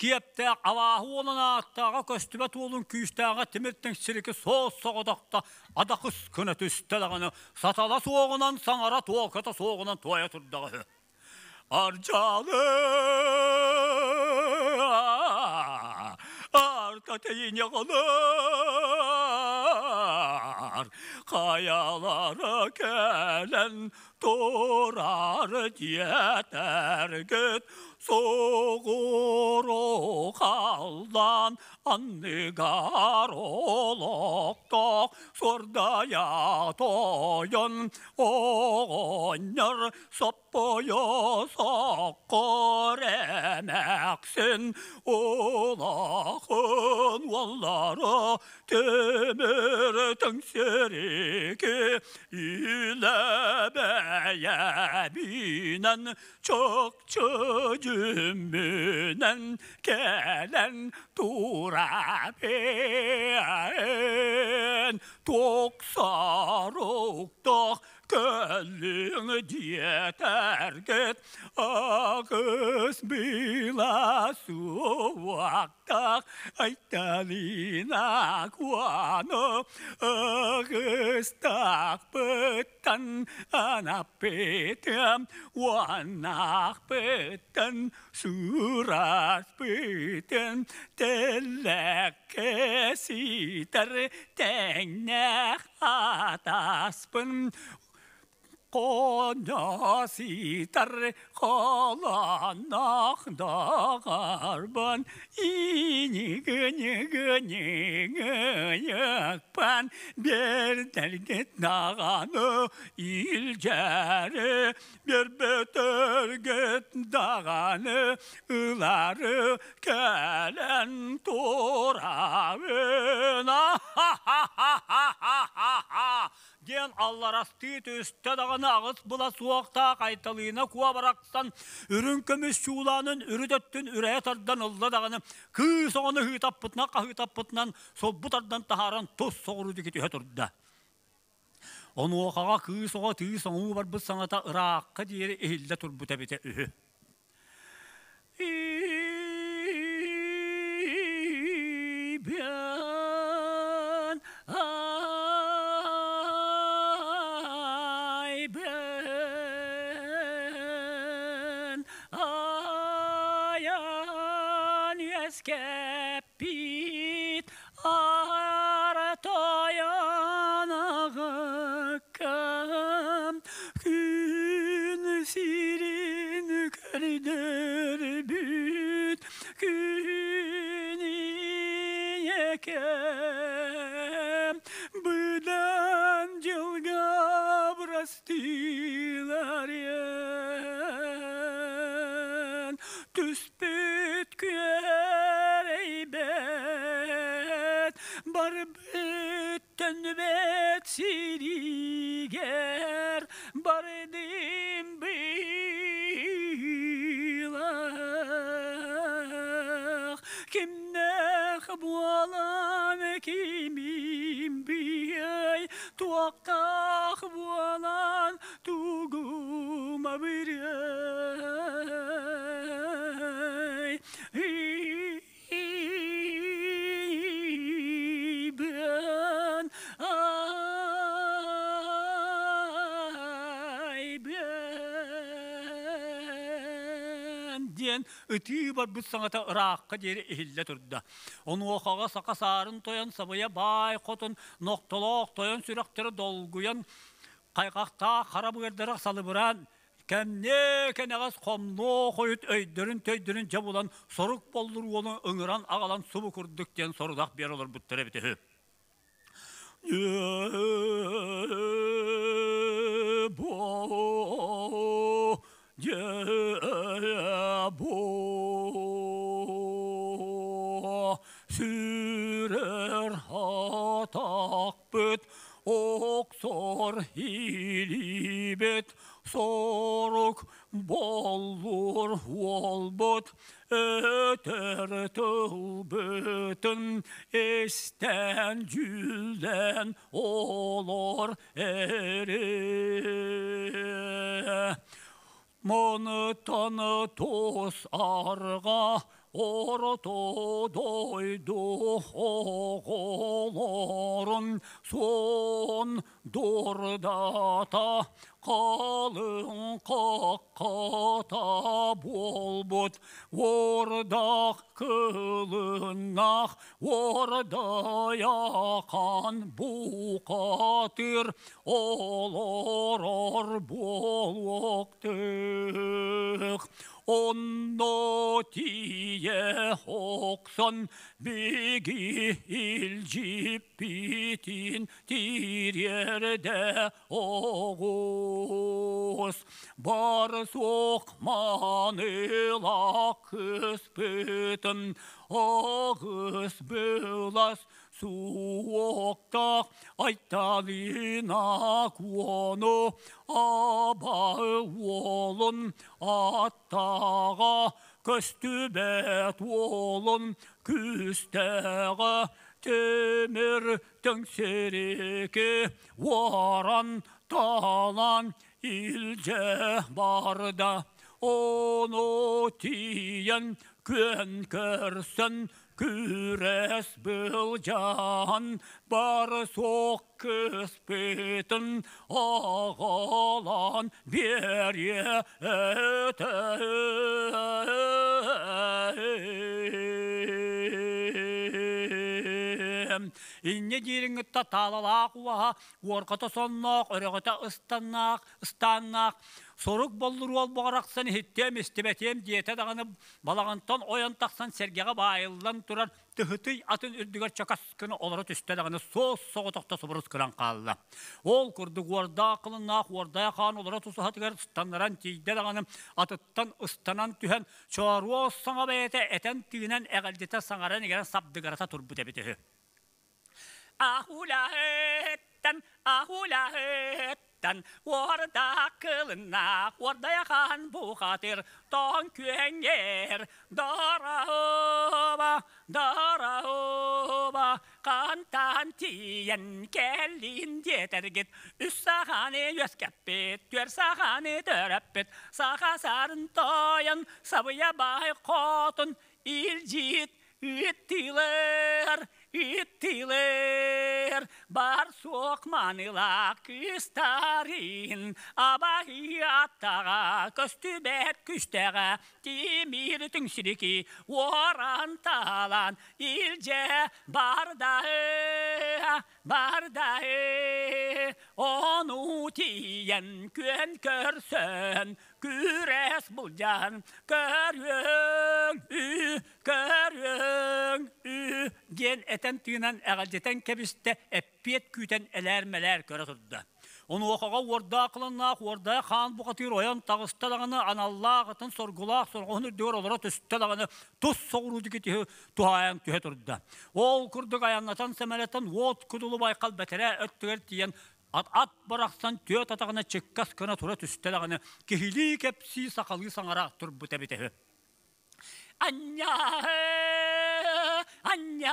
киептәк аваһы оланақтағы көстібәт олын күйістәғы тімірттің сірікі соғыз соғыдақта адақыс көні дағыны сатала соғынан саңара тоқата соғынан туая тұрдағы Арчалы арта тейіне қалар қаялары кәлін тұрары тәргіт, 속으로 갈단 안내가로 럭덕 쏠다야 도연 오건열 섭보여 서거래 맥신 오나큰 원나라 대메레 등세리기 이레베야 비난 척처지 없은은 계란 도라배엔 독서록 떡 Kölling dietärket agus bila suaktak aitalina kuano agus tak petan anapetem wanak petan surat peten telekesitar tengneh ataspen коня ситар қаланақ дағарбан инігі нігі нигі екпан бердәлгет нағаны ил жәрі бер ха ха ха ха ха ден алларасты төстө дағаны ағыс була суақта қайталыйына куа барақтан үрүн көміс чууланын үрідеттін үрәе тардан ұлла дагыны күй соңыны хытап бұтына қахытап бұтынан соббы тардан тахаран тос соғыруды кетіе тұрды ону окага күй соға түй соңу бар бұт саңата ыраққа дейері эхилде тұрбыта бете үхі Yeah. scared. yeah. диэн ытыы барбыт саҥата ырааққа диэри иһиллэ турда онуохаға сақа сарын тоян сабыя бай қотын, ноктолоок тоян сүрэхтэрэ долгуян қайқақта қарабыгырдара салыбыран кемне кәнәғас қомно қойыт өйдірін төйдірін жа сорук сорық болдыр ыңыран ағалан субы күрдіктен сорудак бер олар бұттыры біті жан бұқатыр ар болуқтық онно тие оқсон беги тир тирерде оғус бар соқманылақ огыс оғыс бұлас suokka aittavina kuono aba uolun attaga köstübet uolun küstega temir töngsereke varan talan ilce barda onu tiyen kön körsün Күрес бұл жан бар соқ күспетін ағалан бере өтем. Инне деріңітті талалақ уа, орқыты соннақ, үріғіті ұстаннақ, ұстаннақ, Соруқ болдыру ol boğaraqsan hittem istibetiyem diyete dağını balağantan oyan taqsan сергеға bayıldan тұрар, tıhıtı атын ürdüger çakas күні, олары tüste dağını soğuz soğu toqta suburuz kıran kallı. Ol kurdu guarda akılın naq guardaya kan olara tusu hatıgar кеттен орда кылына han бу хатыр тоң көңер дарауба дарауба қантан тиен келин жетергет үс сағаны өскәппет төр сағаны төрәппет бар барсуок маныла кызтарын абаыаттага көздү бет күчага темир талан илже барда барда ону көн көрсөн күрес бұл жан көрөң үй көрөң үй ген әтен тыынан әғалдетен кебісті әппет күйтен әләр мәләр көрі тұрды. Оны оқаға орда қылынақ, орда қан бұқатыр оян тағысталағаны, аналлақ атын сорғылақ, сорғығын үрдігер олара Ол от байқал Ат, ат барақсан төт атағына чеккас көне тура түстелағаны кехили кепси сақалғы саңара тұр бұтәбетеһі. Anne, anne,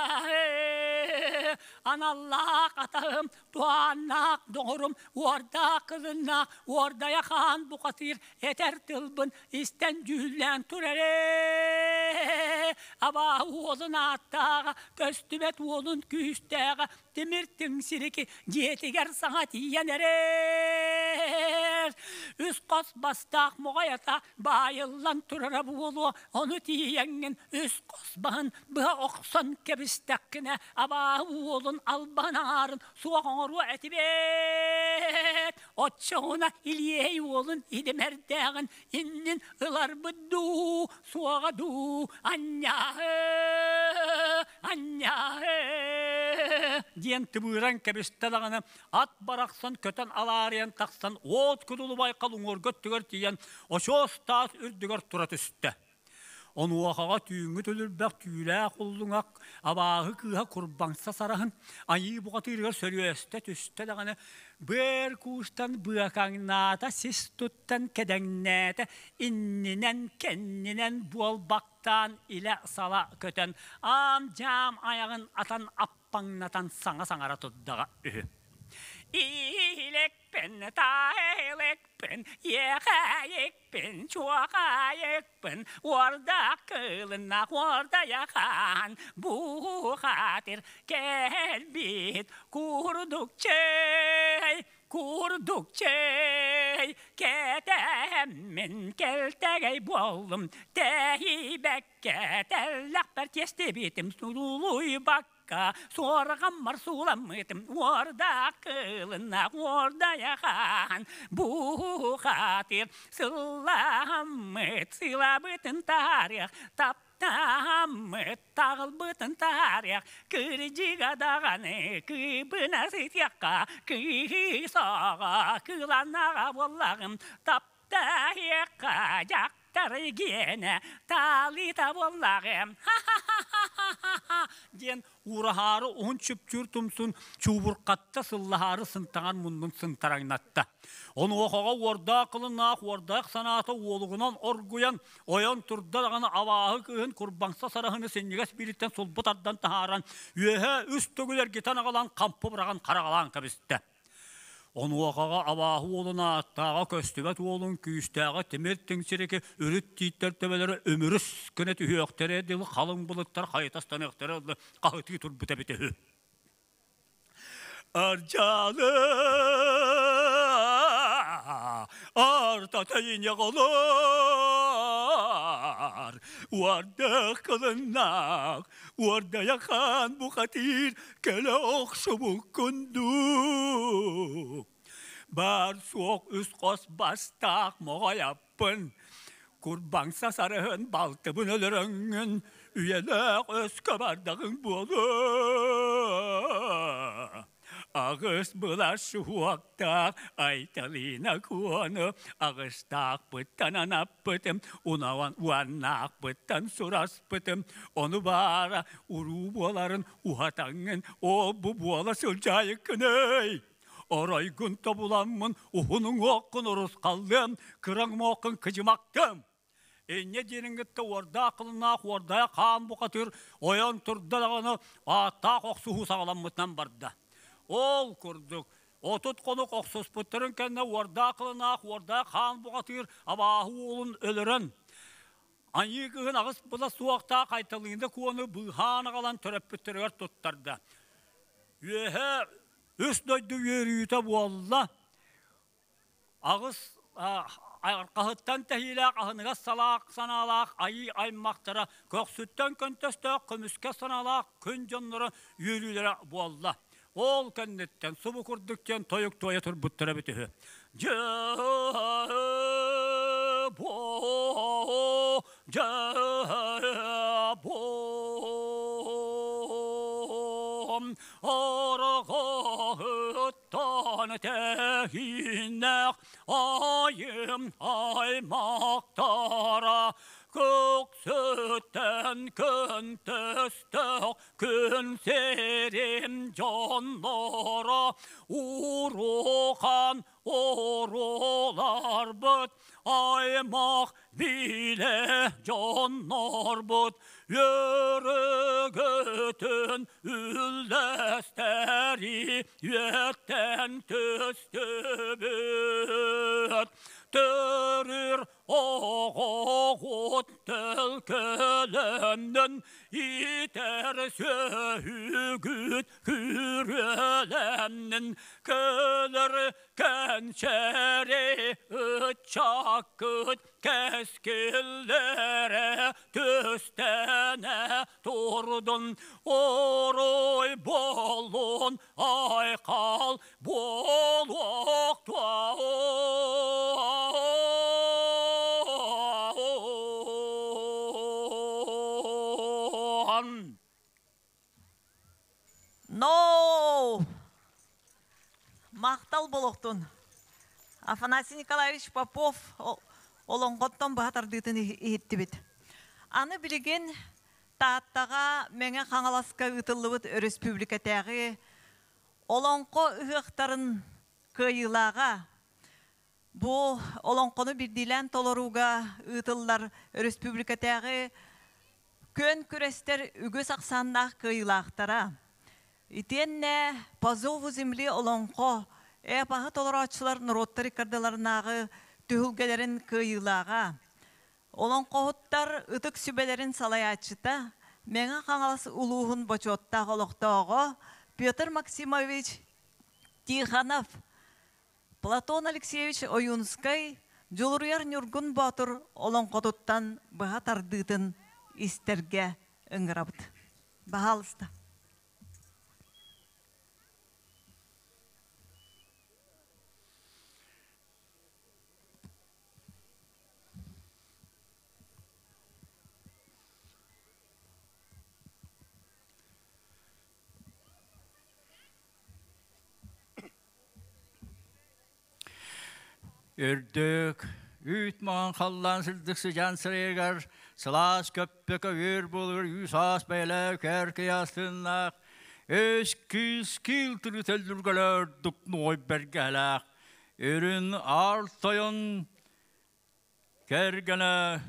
analak atağım, doğanak doğurum, orada kılınnak, orada yakan bu katir. yeter tılbın, isten cühlen türere. Aba oğlun attağa, köstübet oğlun küyüstağa, demirtin siriki, yetiger sana diyenerer. Üst kos bastak muğayata, bayıllan türere bu onu diye киләңген өз косбаһын быһа оқсон кебистәккенә аба уолун албанарын суоңору әтибет отчоғуна илией уолун идемердәгін иннин ыларбыду суоғаду анняһы анняһы диен тыбыыран кебистәдагына ат барақсан көтен алариян тақсан от күдулубай қалуңор көттүгөр тиен очоостаас үрдүгөр тура түсті Он төлір бәк түйілі құлдың құлдыңақ абағы кыға құрбанса сарахын айы сөрі өсті түсті дағаны бір куштан бұақаңната сіз туттан кәдәңнәті кәнінен бұл бақтан илә сала көтен ам жам аяғын атан аппаңнатан саңа саңара тұддаға үхі. İyilikpin, dayılıkpin, yekayıkpin, çoğayıkpin, orada kılına orada yakan bu hatir gel bit kurdukça kurdukça kedem min keltegey boldum tehibek kedellah bir testi bitim sululuy bak Ка сорағам марсулам мытым орда кылына яхан бу хатир сылам мыт сылабытын тарих тап Таммы тағыл бұтын тарияқ, күрі жиғадағаны, күбіна сетияққа, күй соға, күланаға болағым, тапта таяққа, жақ тары гене, талы та Ден урахары он чөпчүр тумсун чубурқатта сыллахары сынтаған мұндын сынтараңнатта. Оны оқыға орда қылынақ, ордақ санаты олығынан оргуян, оян тұрдарағаны авағы күйін құрбанса сарағыны сенегес билеттен сол бұтардан тағаран, үйе үст төгілер қарағалан Онуақаға абахы олына аттаға көстібәт олын күйістіға темір тіңсіреке үріт тейттер төбелері өміріс көнет үйектері дейлі қалың бұлыттар қайтастан өктері өлі қағытығы тұр біте біте үй. арта тәйіне қолың дар уарда кылынак уарда якан бу катир келе окшубу күндүк бар суок үз кос бастак могояппын курбаңса сасарын балтыбын өлөрөңүн үйелек өскө бардагың болу Ағыс бұлар шуақтақ, айталина көні, ағыстақ бұттан анап бұтым, унауан уаннақ бұттан сұрас бұтым, оны бара уру боларын ухатаңын, о бұ буала жайық күней. Орай күн табуланмын ухының оқын ұрыс қалдым, моқын оқын кыжымақтым. Энне деріңгітті орда қылынақ, орда қан бұқатыр, оян тұрдадағаны атақ оқсуғы мұтнан барды ол көрдік отут оқсос оксус путтырын кенне уарда орда қан хан аба ағы олын өлірін. Аңи күгін ағыз бұла суақта қайтылыңды куону быхан агалан төрөп бұттырығар тұттарды. Үһе үс өрі үйті буолла. Ағыз қағыттан тәйілі қағыныға салақ саналақ айы аймақтыра, көксіттен көнтөстө көмүскә саналақ күн жоннору үйрүүлөрө буолла. Ол кәннеттен субы күрдіктен тойық тойы тұр бұттыра бітігі. Жабо, жабо, арағыттан тәхинәқ, айым аймақтара, Kok sütten kün tüstök Kün serin canlara Urukan orular büt Aymak bile canlar büt Yürü götün üldesteri Yetten tüstü büt törür oğut tölkelemden iter söğügüt kürelemden köler kençeri çakıt keskillere tüstene turdun oroy bolun aykal boluk tuğ ал Афанасий Николаевич Попов олоңғоттон бағатар дейтін еттібет. Аны білеген тааттаға мәңе қаңаласка ұтылыбыт республикатағы олоңқо ұйықтарын кыйылаға бұ олоңқоны бірдилән толоруға республика республикатағы көн күрестер үгі сақсаннақ кыйылақтара. Итенне позову земли олоңко Эпахы толорачылар нұроттар кардаларынағы түхілгелерін күйілаға, Олон қоғыттар үтік сүбелерін ачыта, мәңі қаңаласы ұлуғын бочотта қолықтағы Петр Максимович Тиханов, Платон Алексеевич Оюнскай, Жолуруяр Нюргун Батыр олон қоғыттан бұға тардыдың істерге үңірабыд. үрдөк үт маған қаллан сілдіксі жан сірегер сылас көппекі үйір болғыр үсас бәйлі кәркі ястынақ өз күз килтірі тәлдүргілер дұқны ой бәргәләқ үрін артайын кәргәләқ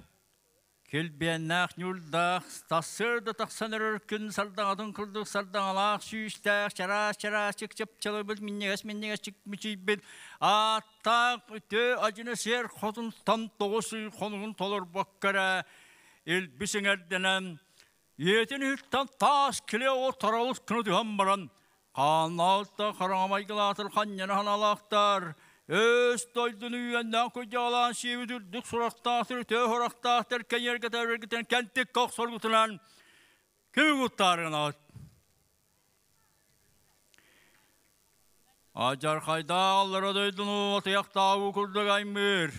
Келбен Келбеннақ нүлдақ, стасырды тақсанырыр күн салдағадың күлдік алақ, сүйістәқ, шарас, шарас, чек чеп чалы біл, миннегас, миннегас, чек мүчей біл. Аттақ үте, ажыны сер, қозын там тоғысы, қонығын толыр баққара. ел бісін әрденен, Етін үттан тас келе отыралық күні дүйен баран. Қаналтта қарамай қылатыр, қаннен ханалақтар. Өз тойдыны үйәндән көйдіғалан шеві дүрдік сұрақтақтыр, тө ұрақтақтыр, кәйерге тәуіргітін, кәнттік қоқ сорғытынан көмі құттарығын ауыт. Ажар қайда аллара дойдыну, атияқтағы күрдік аймыр.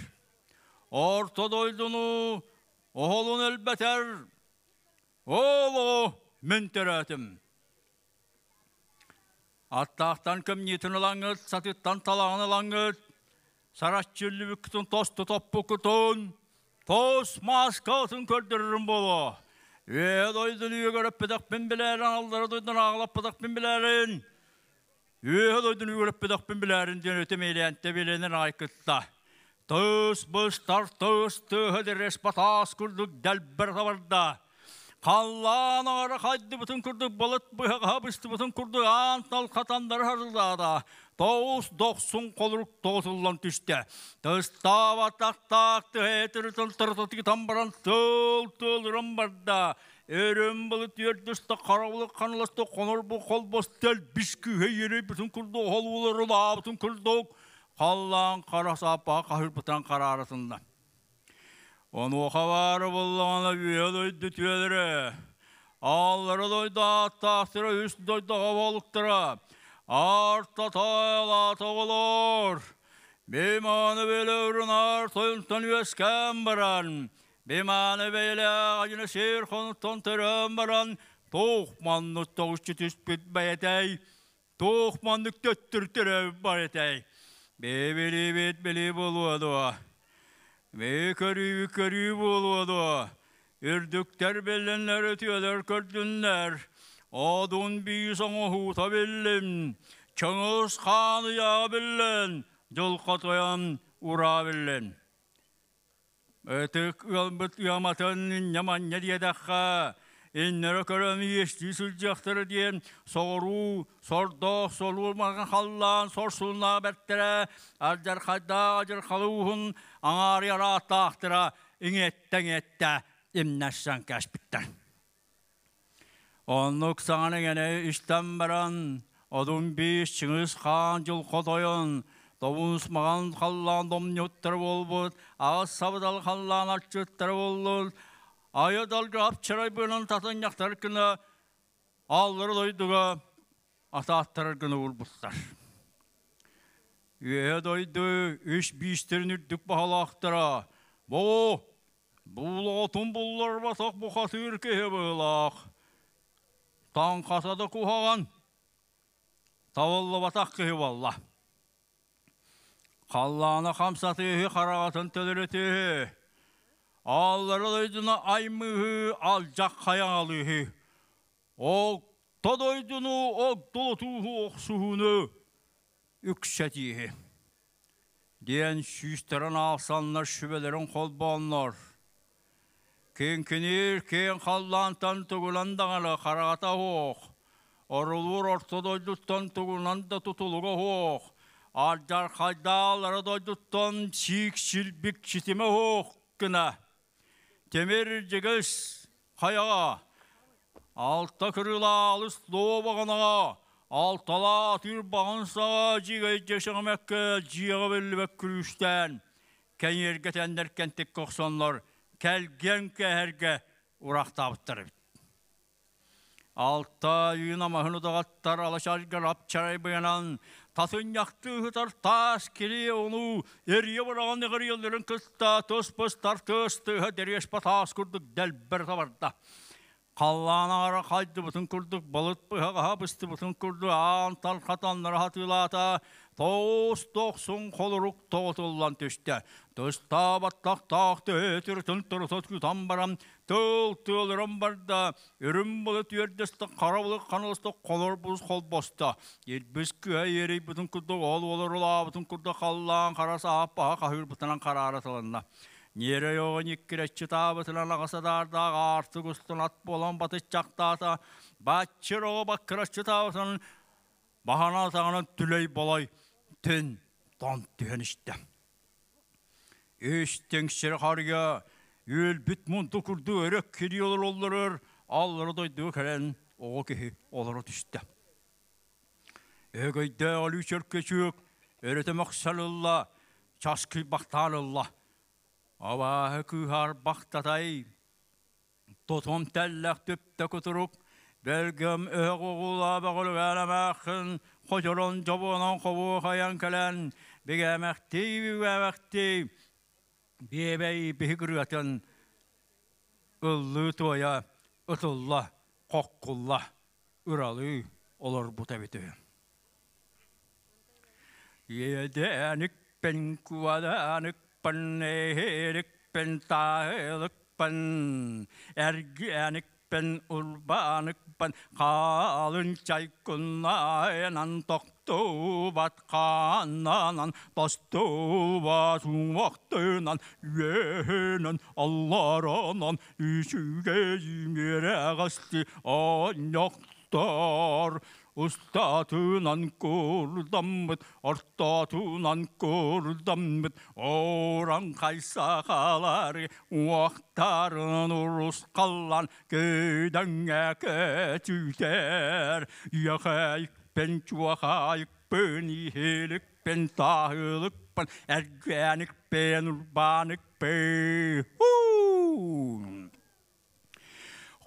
Орта дойдыну, оғылын әлбәтер, олығы мүнтерәтім. Аттақтан кім нетін ұлаңыз, сатыттан талағын ұлаңыз, сарат жүрлі бүкітін тосты топ бүкітін, тос маскасын көрдірірім болу. Ел үйе көріп бедақ бен білерін, алдары дойдын ағылап бедақ бен білерін. біләрін. Ел үйе көріп бедақ бідақ пен біләрін, ден өтемейләнті біленін айқытта. Тыс бұстар, тыс түхі дірес батас күрдік дәлбір табарда. Қаллан ағары қайды бұтын күрді бұлыт бұйға бұсты бұтын күрді аңтал қатандары харылдады. Тоғыз доқсын қолырық тоғызылдан түсті Тұстава тақтақты әтірі тұлтыртытығы тамбаран тұл тұл үрім барда. Өрім бұлыт ердісті қараулы қанылысты қоныр бұл қол бостел бішкі хейері бұтын күрді қол ұлырыла бұтын күрді қаллан қарасапа қағыр Он оқавары боллағана үйелөйді түйелері. Аллары дойда аттақтыра үстін дойда қабалықтыра. Артта тайла тоғылыр. Бейманы бейлі үрін артойынтын өскән баран. Бейманы бейлі ағыны шер қонықтан түрін баран. Тоқманны тоғышчы түспет бәйетәй. Тоқманны көттір түрі бәйетәй. Бей білі бет білі болуадуа. Meyköri yükkeri buludu. Ürdükler bellenler ötüyeler kördünler. Adun bir sana huta billim. Çınız kanı ya яман Эннері көрім ешті сүл жақтыры дейін, соғыру, сордоқ, солу маған қаллан, сорсулына бәттірі, әрдер қайда ажыр қалуғын, аңар яра тақтыра, иңеттен етті, имнәшсен кәшбіттен. Он саңаны гене іштен баран, одун бис чыңыз хан жыл қодойын, Довус маған қаллан домнюттар болбуд, ағас сабыдал қаллан атчуттар болбуд, айадалга апчырай бөлін татын яқтар күні аллары дойдуға атааттар күні ұлбұстар. Үйе дойды үш бейштерін үрдік бағалақтыра. Бұ, бұлға бұллар басақ бұқасы үркеге бұлақ. Таң қасады құхаған, тавылы батақ кеге балла. Қаллана қамсаты қарағатын төліреті. алларылыдыны аймыхы алжақ қаялыхы. О тодойдыны о долотуhu оқсуhuны үкшәтихи. Ден шүйістерін алсанлар шүбелерін қолбанлар. Кен кенер, кен қаллантан түгіландаңалы қарағата оқ. Орылур ортодойдуттан түгіланда тұтылуға оқ. Ардар қайдалары дойдуттан чик-шілбік шитіме оқ кына. кемержегіш қаяға алта күрілі алыс бағанаға, алтала түйір бағынсаға жигай жешіңімәккі жиға білібәк күріштен кәңерге тәндер кәнтек қоқсонлар кәлген ұрақ урақтабыттырып Алтта үйін mahunu dağıttar ұдағаттар garap çaray бұянан Тасын Татыньяқты тартас кере ону, ерге барағаны ғыриелерін күтта, тұспыз тартысты, ба тас күрдік дәл бір табарда. Қаллана ара қайды бұтын күрдік, балыт бұхаға бұсты бұтын күрді, аң талқатан рахат Тоғыз тоқсын қол рук тоғытылан төшті. Тұста баттақ тақты өтір түн тұрсот күтан барам. Тұл тұл үрім барда, үрім бұлы түйердісті қарабылы қанылысты қолыр бұз қол босты. Елбіз күйе ерей бұтын күрді ол олыр ұла бүтін күрді қаллан қараса аппаға қахыр бұтынан қарары тылында. Нері оғын неккіретші табытынан ағасадардағы арты күстін ат болан батыш батшыр оғы табытынан бағана сағынан түлей болай түн тон түөнүштө үш теңшер қарға, үл бүт мунту курду өрөк кириолор оллорор аллору дойду керен ого кихи олору түштө өгөйдө ол үчөр көчүк өрөтөмөк салылла часкы бакталылла аба кыхар бақтатай, тотом тәлләк төптө көтүрүк бәлким өгөгула бөгөлгәнемәхын Koçoron çobuğunun kovuğu kayan kelen. Bir gemekti, bir gemekti. Bir ebey, bir hikriyetin. Illı tuya, ıtıllah, kokkullah. Üralı olur bu tabiti. Yedenik ben kuvadanık ben ehelik pen tahılık ben ergenik ben urbanık таппан қалын жайкунайынан тоқту батқаннан тасту басумақтынан үйенін алларанан үйшіге имере қасты анақтар ұстатынан көрдімміт ұрттатынан көрдімміт оран қайса қалар уақтарын ұрыс қалан күйдің әкі түйтер яқайықпен чуақайықпен ихелікпен пен әргәнікпен пен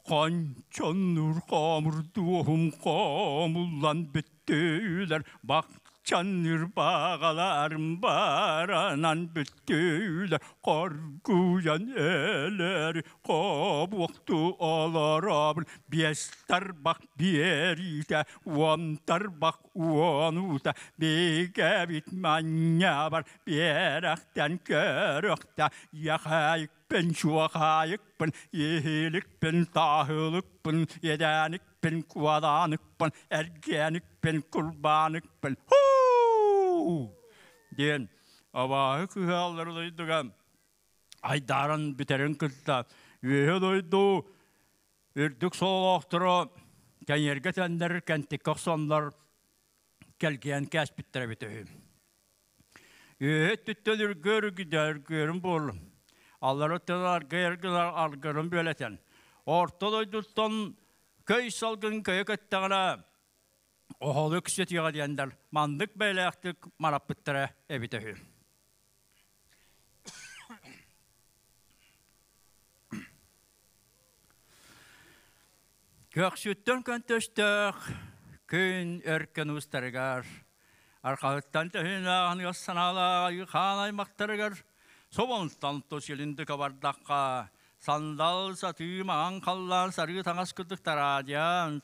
қанчан нұр қамыр дуым қамылан бүттеулер бақчан нұр бағаларым баранан бүттеулер қар күян әлері қабуқты алар абыл бестар бақ берите уамтар бақ уанута, бегәбит маңня бар берақтан көріқта яхайық пен чуахайықпын ехелікпен тағылықпын едәнікпен куаданықпын әргенікпен құрбанықпын ху ден абағы күхалырлыйдыға айдарын бітерін кілта үйелойду үрдік солоқтыры кәнерге тәндер кәнтік қоқсонлар кәлген кәс біттірі бітігі Үйет түттелір көрі гидер болым. Аллары тылар гыргылар алгырын бөлетен. Ортолой дұттон көй салгын көйі көттіғына оғолы күсет еға дейендер. Мандық бәйләқтік мараппыттыры әбітігі. Көксүттен көнтөстөк, күн өркен ұстарығар. Арқалыттан тәхін ағын ғасаналағы қан аймақтарығар. Собонстан тошелінді кабардаққа, сандал сатымаған қаллар сары таңас күдік тарадиян.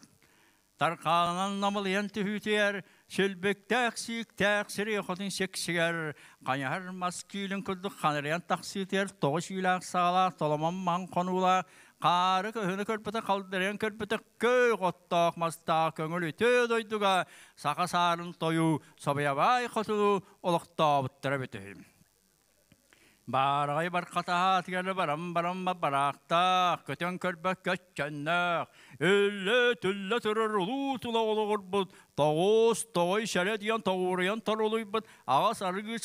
Тарқанан намылыян түхітер, шелбектәк сүйіктәк сірі құтын сексігер, қаняр маскүйлін күдік қаныриян тақситер, тоғыш үйләк сағала, толыман ман қонула, Қары көһүнү көрпөтө қалдырен көрпөтө көй қоттақ маста көңілі төө дойдуга сақа сарын тою собаябай қотулу олықтабыттыра бөтөйм Барай барқатаға тігәрі барам барам барақтақ, көтен көрбәк көтчәннәқ. Үлі түлі түрір ұлу тұла олығыр бұд, тағыз тоғай шәрі дейін тауырыян тарулый бұд, сағарыңас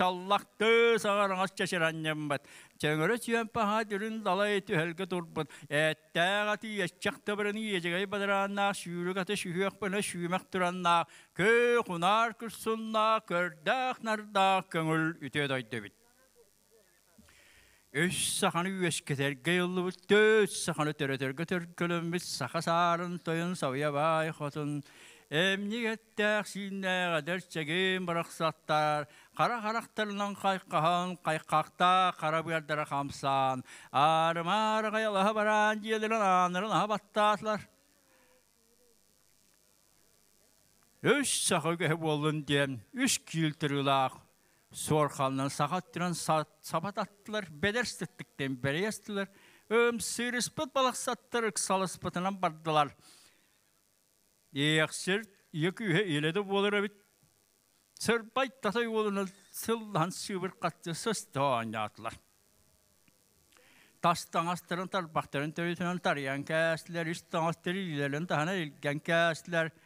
тұр бұд. ешчақты ежігай бадыраннақ, шүйрік аты шүйек бұны шүймек тұраннақ, кө құнар күрсіннақ, көрдәқ нардақ көңіл үтеді үш сахан үйешкетер гейлы төс саханы төрөтөр көтөркөлөмүс саха сарын тойын сауя бай хотун эмнигеттех сииннеға дәрчегин барақсаттар қара қарақтарынан қайқахан қайқақта қара бұярдары қамсан арымар қаялаха баран желерін анырын абаттасылар үш саха көхі болын үш килтірілақ Сор қалынан сағат тұран сабат аттылар, бәдер істіктіктен бәрі естілер, өм сүйрес бұт балақ саттыр бұтынан бардылар. Еқсер екі үйе еледі болыр әбіт. Сыр байттатай олыны сылдан сүйбір қатты сөз тоғанды атылар. Тастан астырын тарбақтырын төйтінін тарян кәсілер, үстан астырын елін тағына елген кәсілер –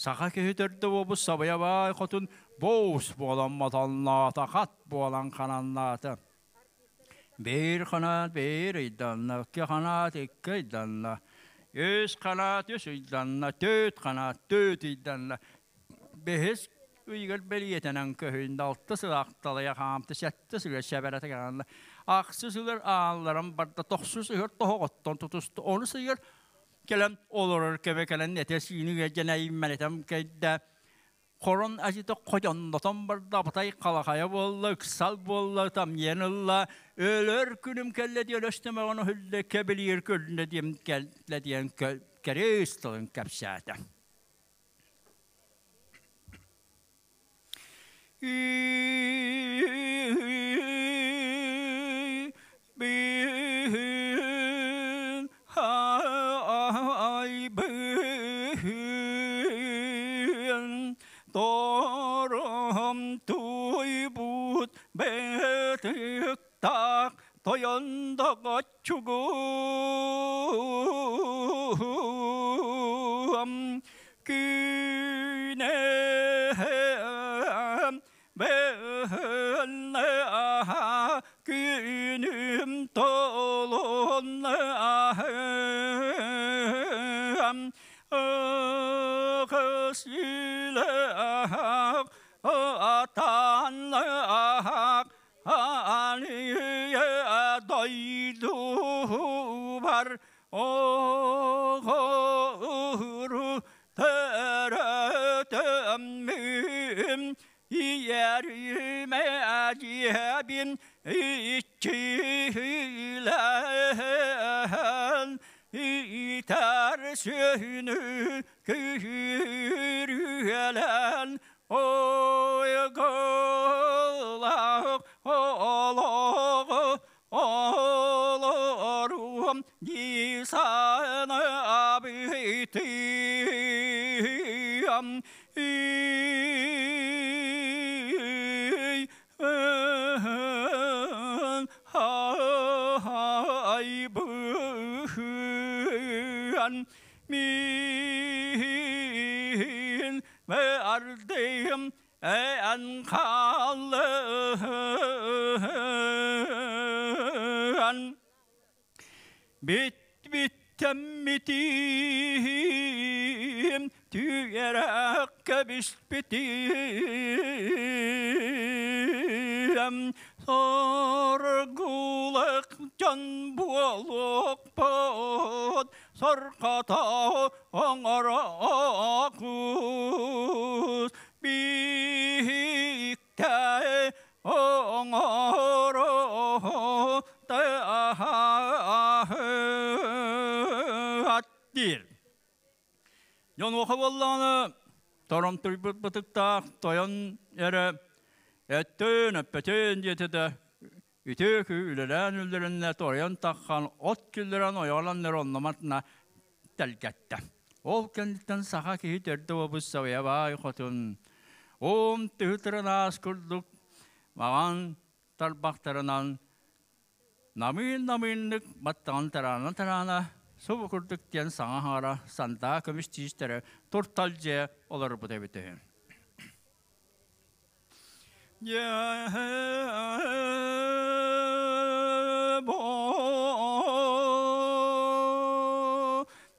Сақа кеһитерді обы сабаябай хотун боус болан маталната хат болан кананната. Бейір қанат, бейір иданна, ке қанат, икке иданна. Өз қанат, өз иданна, төт қанат, төт иданна. Бехес үйгіл бәлиетінен көхін алты сылақталая қамты, сәтті сылы шәбәрәті қананна. Ақсы сылыр аңларым барда, тоқсы сылыр тоғыттон тұтысты, оны сылыр kelam olor kebe kelan nete sini ge gene immenetem kedde koron ajito kocan dotom barda batay kalakaya bolla sal bolla tam yenilla ölör günüm kelle diyor östeme onu hülle kebelir gönle diyem kelle diyen keristolun kapsata Be 들닥도연덕어 죽음 그네 매 олланы тором туйбут бытыкта тоян эре эттөн эппетен жетеде үтек үлелән үлдеренне тоян таққан от күлдерен ояланнер оннаматна тәлкәтті. Ол кәндіттен саға кейі дәрді обыз сәуе намин 소부골득된 상하하라 산다 금시 지시대를 돌탈제 올라를 부대비대 예보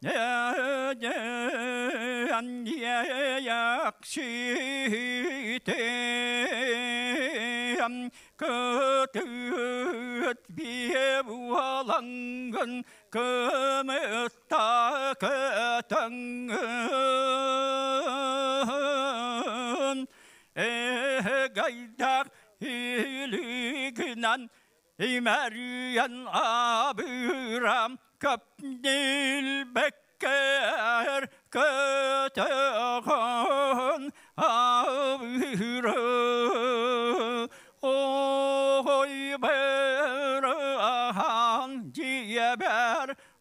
예약시대 그들 bualangan kemesta ketangan eh gaidak hilignan imarian aburam kapnil bekker ketangan aburam Oi, baby.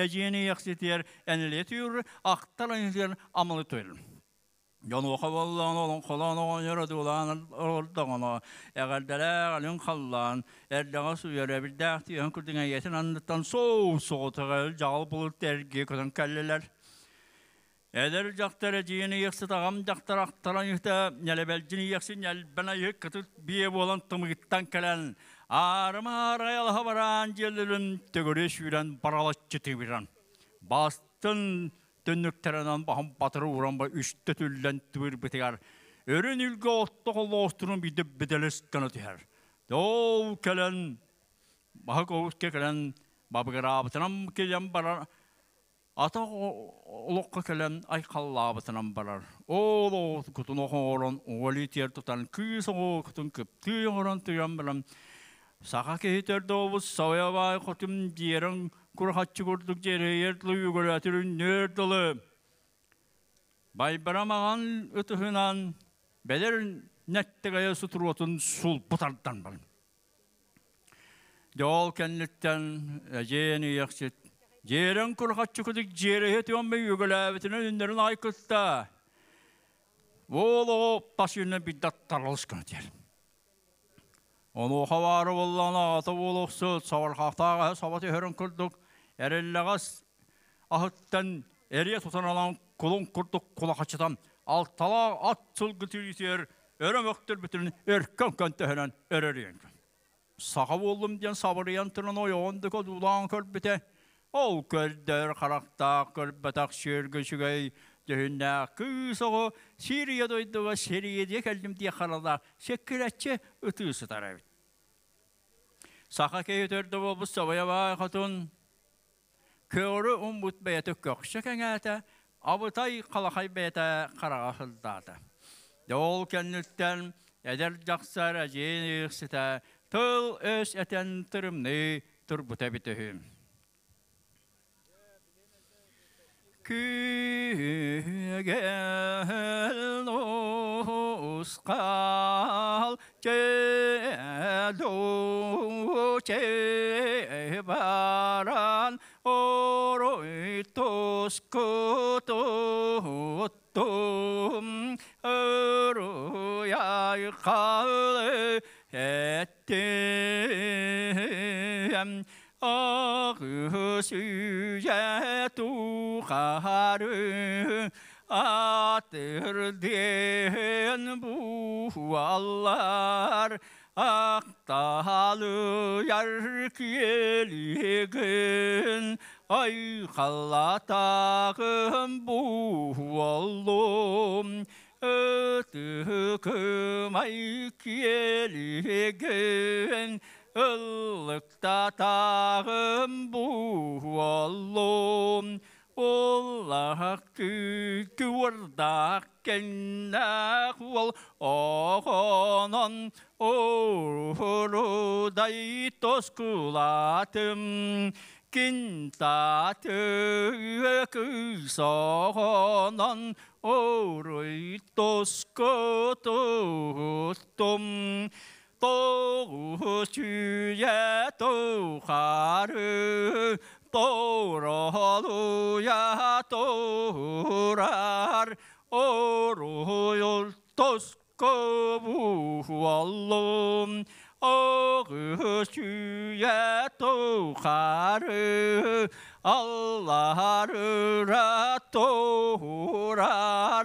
әжені яқсетер, әнілет үйір, ақтар әнілер амылы тойыр. Яну хаваллан олон қолан оған ярады олан ордағына, әғалдәләр әлін қаллан, әрдәға сүйері бірдәқті ең күрдің соу соғытығы жағыл көтін кәлілер. жақтары ексі тағам жақтар ақтаран ехті, нәлі бәлжіні ексі нәлі бәна ек күтіл бие болан тұмығыттан кәлән армарайлға баран желілін төгіреш үйрен баралат жеті біран. Бастын түнніктерінен бағым батыры ұранба ба үшті түлден түбір бітігер. Өрін үлгі отты қолы остырын бүйдіп біделес кәні түйер. Доу кәлін, бағы көбіске кәлін, бабығырабытынан келен барар, ата ұлыққа кәлін айқалабытынан барар. Ол оқын орын, сақаке хитерді обыз бай құтым дерің күрхатчы күрдік жері ертлі үйгіләтірін нөрділі. Байбарамаған өтіхінан бәлер нәттігая сұтыруатын сұл бұтардан барын. Дол кәнліктен әжені яқсет. Жерін күрхатчы күдік жері хетіон бей үйгіләтірін үндерін айқытта. Ол басы Оны қавары боллана аты болуқсы, қақтағы сабаты хөрін күрдік, әреліғас ахыттан әре тұтаналан күлін күрдік құлақатшыдан. Алтала ат сыл күтілісер, өрім өктір бүтін өркен көнті хәлін әререн. Саға болдым ден сабыриян ой оңды көз ұлан көрбіте, ол көрдер қарақтақ көрбітақ шергішігей, дөһүннә кысого сирия дойдуга сериеде келдим дие халада секкеретче өтүсү тарабит саха кейтерде болбус сабаябай хатун көрү умбут бэйте көкшө кеңэте абытай қалақай бэйте карага хылдата ол кеннүттен эдер жаксара жээни ыксыта тыл өс этен тырымны турбута битөхүм gelnos kal gelo baran oroitos kutotum öruya kal ettim ақсүйе туғарың атырден бұаллар ақталы яр келегін айқалатағым bu ай келегін ұлық татағым болуалым, Олақ түкі ұрдақ кеннәк ол, Оғанан ұрудай тос күлатым, Кентатығы күс оғанан ұрудай тос күтұттым, 都须也都哈鲁，都罗鲁呀都拉，哦罗哟都斯哥布瓦隆，哦格须也都哈鲁，阿拉鲁拉都拉。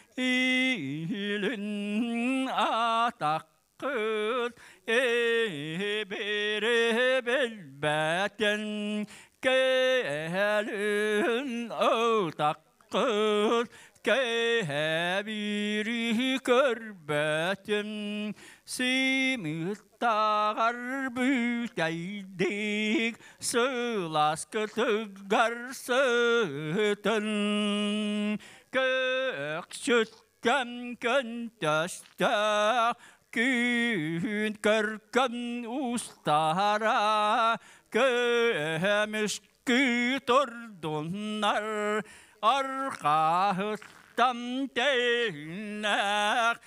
ilin atakkız ebere belbeten kehelin atakkız kehebiri körbetin simistağar büteydik sılaskı tıgar sıtın көрсеткен көнтөстө күйін көркін ұстара көміш күй тұрдынар арқаһыттан тейінәк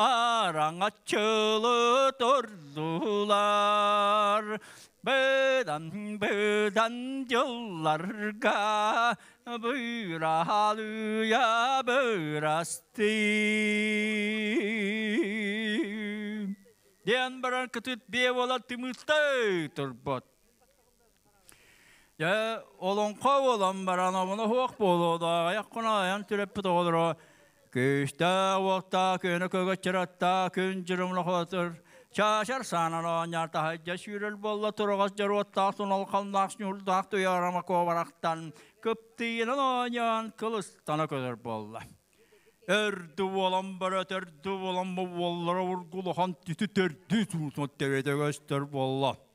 aran açılı durdular. Beden beden yollarga büyralıya bürastı. Diyen baran kıtıt bir ola tümüstü turbot. Ya olon kav olan baran abone hoğuk bolu da ayak kuna ayan doğru. Күйшта уақта көні көгетчіратта күн жүрімлі қотыр. Чашар санын оңярта хайджа шүріл болла тұрғыз жаруатта сунал қалнақ шүрдақ тұярама көбарақтан. Көптейінін оңян қылыстаны көдір болла. Әрді болам бір өтерді болам бұл боллары ұрғылыған түті төрді сұлтын тәбеті көстір болла. күрдік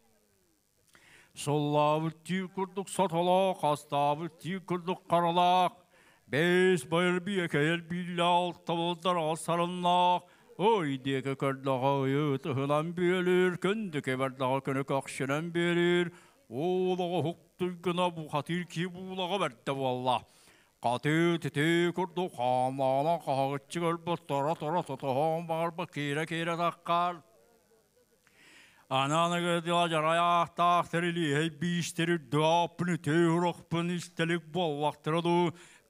Соллавы түйкірдік саталақ, астабы күрдік қаралақ, Бес байыр бие кәйел биллал табылдар асарынлақ. Ой деке көрдіға ұйыты хылан белір, күнді кебердіға күні қақшынан белір. Олаға хуқтылгына бұқатыр қатир ки бұлаға бәрді болла. Қаты тіте күрді қамана қағытшы көлбі тұра-тұра тұтыған бағырбы кейре-кейре таққар. Ананы істелік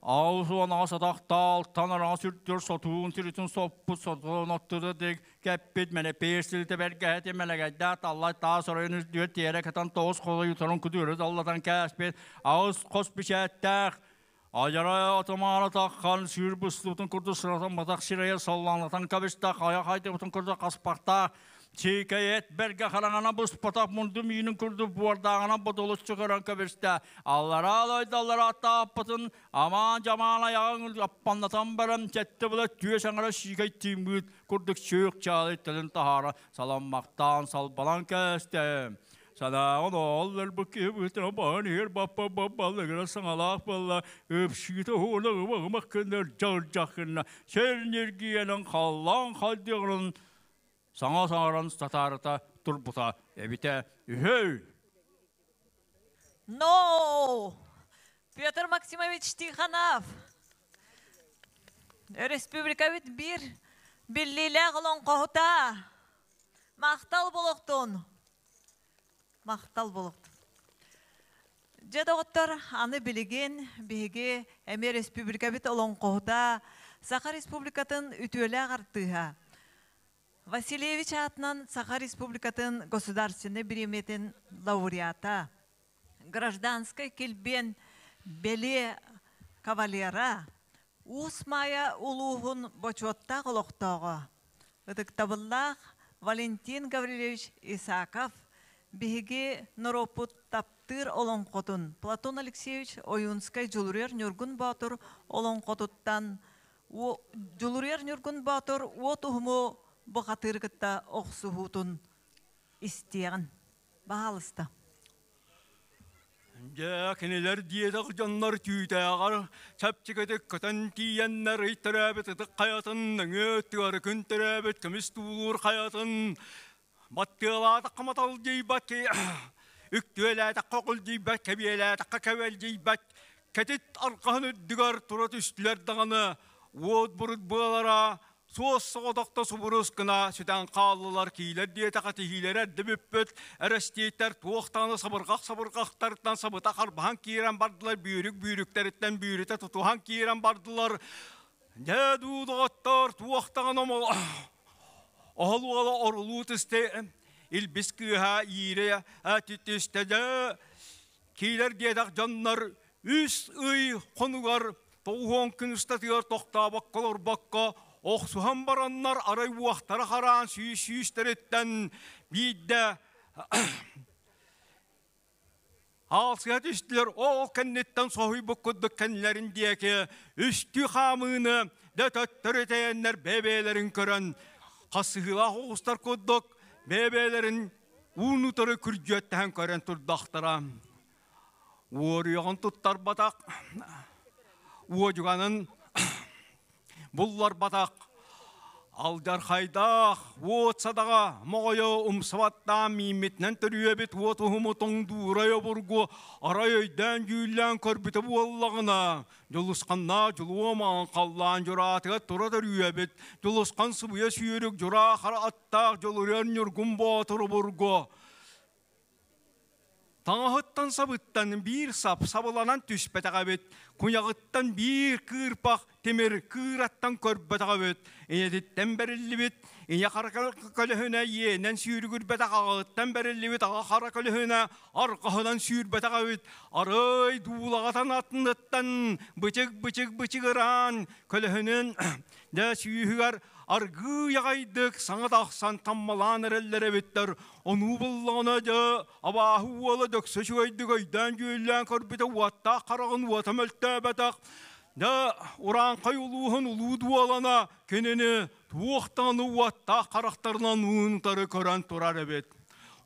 аузуана садақ тал танара сүрттөр сотуун сүрүтүн соппу сотуун оттуда дек кеппит мене пеерсилте беркети мелекайда таллай таа соройнус дүө тиэре катан тоос колу юторун күдүрөт аллатан кээспет ауыз кос пичээттаах Ажарая атамара сүйір күрді сұратан батақ салланатан аяқ Чикает берге харанана бұс потап мунду мүйүнүн курду буардагана бодолус чыгаран көбүрстө. Аллара алойдаллара атта аппытын аман жаман аягын аппаннатан барам четте була түйө шаңара шигай тимбүт күрдік чөк чалы тилин тахара сал салбалан көстө. Сада он оллар бүтін кебитра ер баппа бабалыгра саңалақ балла өпшігіті орлығы бағымақ күндер жағыр жақынна. сәрін нергиянын қаллан қалдығының саңа саңаран татарыта турбута эбите үхөй! No! Петр Максимович Тиханов. Республика бит бир биллиле қоғыта. Мақтал Мактал Мақтал Мактал болоктун. аны біліген биги әме республика бит олон кохута. Сақа республикатын үтөлө гартыга. Василевич атынан Саха Республикатын государственный береметін лауреата, гражданской келбен беле кавалера, Усмая улуғын бочотта қолықтағы. Үтіктабыллақ Валентин Гаврилевич Исаков, биһиги норопу таптыр олонкотун платон алексеевич оюнскай жулурер нүргүн батыр олонкотуттан жулурер нүргін батыр уот ухму бұқатырғытта оқсуғутын істеген. бағалысты. Дәкінелер диеді жаннар түйті ағар, чәпчігідік көтін тиеннер әбіт ұтық қаятын, үңеттігар күн тірәбіт көміс туылыр қаятын. Баттығылады қыматал дейбат, үктіләді қоқыл дей дейбат, кәбеләді қақәвел бәт, кәтет арқаны дүгар тұрат үстілерді ғаны, от бұрыт бұғалара, суос соғодоқта субурус кына сүтән қалылар киилер диетақаты хилерер дебеппөт әрестейтер туоқтаны сабырғақ сабырғақтардан сабыта қарбахан киерен бардылар бүйрік бүйріктеріттен бүйріте тутухан киерен бардылар не дуудоғаттар туоқтаған омол олуала орулуу тісте илбис кыыха иире әтитистеде киилер диетақ жаннар үс ый қонугар тоухон күн ұстатыгар тоқтабақ колорбаққа оқсухан бараннар арай уақтары қаран сүйіс сүйіс тәреттен бидді алсыға түштілер ол кәннеттен соғи бұққыдық кәнлерін деке үсті қамыны дәтөттөрөтәйәннәр бәбәләрен көрән қасығыла қоғыстар көддік бәбәләрін унутары күрдіеттәһән көрін тұрдақтыра уорыйоған тұттар батақ буллар батак алдар хайдах вот садаға моғойо умсаватта миметнен төрүөбит вот ухумутуң дуурайо бургу арайойдан дүйүллән көрбүтө буоллагына жулусканна жулуомаан қаллаан жураатыга тура төрүөбит жулускан сыбыя сүйүрүк жура қара аттаах жолурен юргум боотуру бургу таңағыттан сабыттан бир сап сабыланан түс бәтағабет кунягыттан бир күрпақ темер кыраттан көрп ене энедиттен көліхіне енен сүйіргір иенен сүйрүгүр бәтағағыттан бәреллибет аға қаракөлөһүнә арқаһынан сүйір бәтағабет арай дуылағатан атындыттан бычык бычык бычыгыран көліхінің дә сүйүһүгар аргы яғайдык саңада ақсан таммалан әреллері әбеттер, Оны бұллана жа, абаху олы дөксі жүйдік өйден жүйілен көрбеті уатта қарағын уатам әлтті бәтақ. Да, уран қай ұлуғын ұлуды олана, кенені туақтаны уатта қарақтарынан ұнтары көрін тұрар әбет.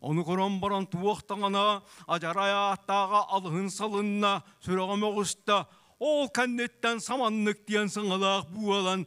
Оны көрән баран туақтаңына, ажарай аттаға алғын салынна, сүрағым оғыста, ол кәннеттен саманнық дейін сыңылақ бұғалан,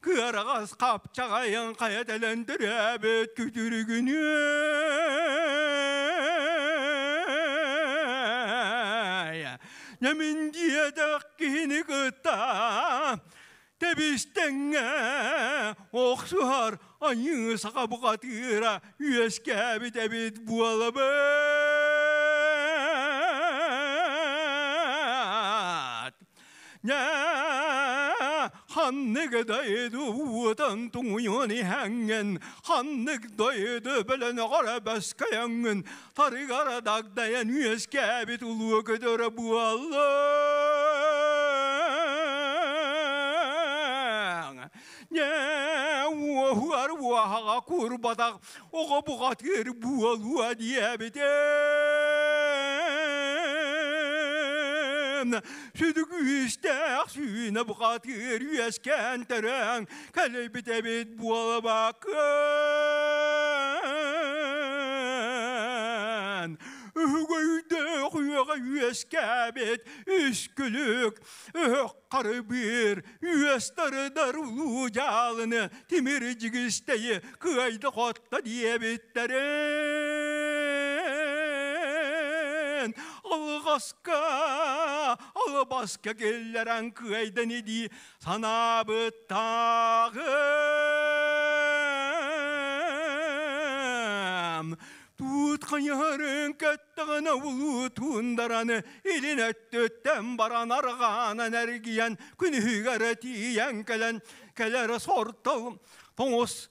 Кырагас қапчағайын қаядәләндір әбет күдірігіне. Немін деді қиыны күтті, тәбістіңі оқсуар айын саға бұғатыра үйескәбі тәбет буалабы. Нәмін Hannegdaydı uğudan tuğuyuni hengen. du belen gara beskayangen. Tarigara dagdayan üyes kebit uluğu kadar bu Allah. Ne uğuar uğaha kurbatak. Oğa buğatır buğaluğa diyebide. ترن شدق يشتاح شينا بخاطر يسكن ترن كلي بتبيت بولا باكن Үгөйді құйығы үйескәбет, үскілік, бір, үйестарыдар ұлу жалыны, темір жігістейі, кыйын алғасқа олбасқа келлерән кыайдан еді санабыт тағым Тутқан ярын кәттіғіні ұлу туындараны, Илін әттөттен баран арғанан әргиян, Күні ғәрі тиян кәлән, кәләрі сортыл, Тоңыз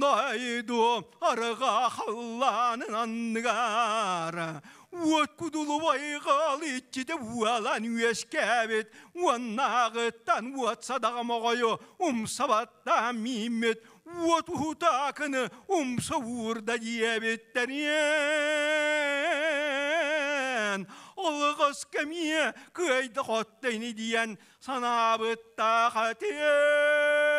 найду арға халланын анныгара Уот кудулу вайғал иттіде уалан уескәбет, уаннағыттан уат садаға моғайо, умсабатта мимет, уот ухутакыны умса уырда диебеттерен. Олығыз кәмие көйді қоттайны диен санабытта қатер.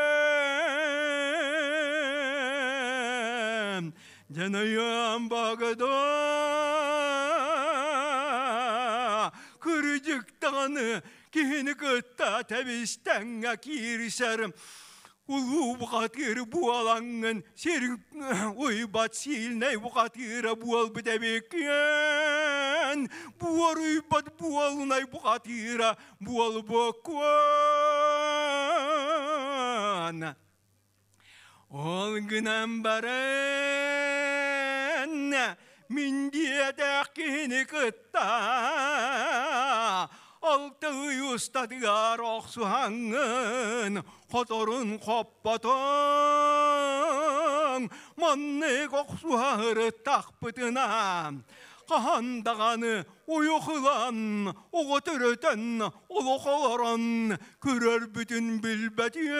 Canayım bağda Kırıcık dağını Kihini kıtta tebisten girişerim Ulu bu katır bu alanın serin oy bat silne bu katır bu al bidebekyen bu oy bat bu alnay bu katır bu al bokwan Ол олгынан барын күтті, Алты алтыый устадыгар оксуаңын которун коппотоң манны тақпытына, Қағандағаны ұйықылан, оғы түрөтен олоқолорон Күрер бүтін білбәтең.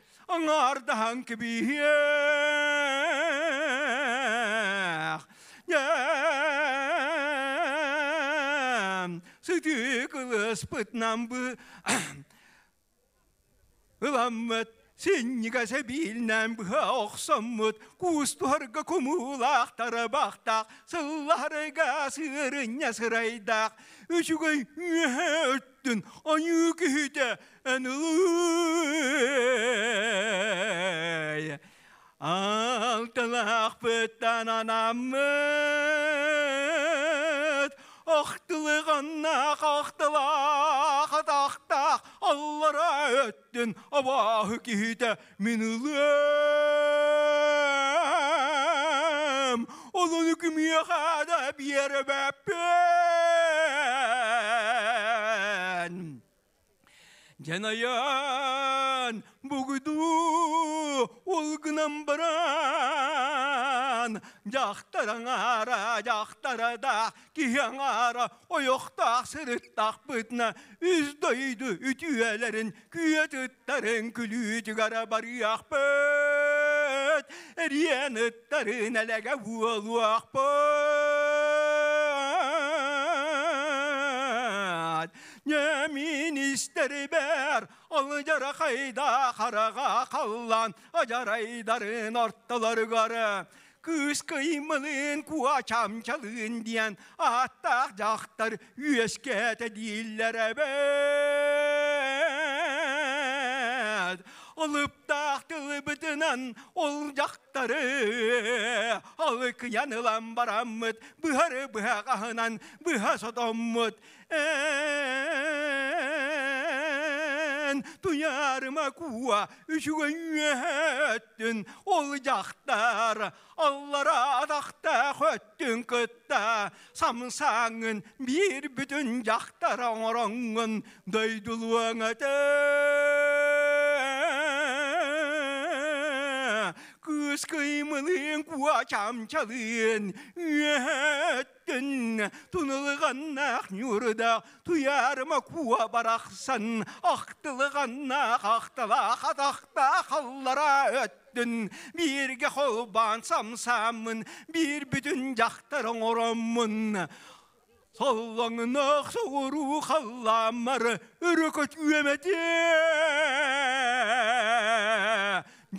Аңардан кебиер. Сүтік ұлыс бұтнам бұ. Иламмет Сеннига сәбилнәм бұға оқсаммыт, Кустуарға күмулақ тарабақтақ, Сылларға сырынне сырайдақ, Үшігай мөхәттін, Аюкіхіде anıy Altılak bütten anamız Ohtılık annak ohtılak tahtak Allara öttün abahı kihide minılım Olun hükmü yıkada bir yere beppem жанаян бүгүдү улгунам баран жактараңара жактарада кияңара оюктак сырыттак бытна үздөйдү үтүөлерин күйөтүттарын күлүүтүгара барыакпыт риянытарын элеге уолуакпыт қайнат не министер бер ол қайда қараға қаллан ажарайдарын орттылар көрі күз кыймылын куа чамчалын дейін аттақ жақтар үйескет тедиллер әбе олыптақтығы бітінен ол жақтары алык янылан бараммыт бұхары бұха қағынан бұха сотоммыт туярыма куа үшігөйөттін ол жақтар аллара атақта хөттін кытта самсаңын бир бүтін жақтар оңырыңын дойдулуаңатын кыскыймылың куачам чалын өттін тұнылғаннақ нүрда туярыма куа барақсан ақтылығаннақ ақтала қатақта қаллара өттін бирге холбан самсамын бир бүтін жақтарын орамын сауыру соғыру қалламар үрікөт өмәде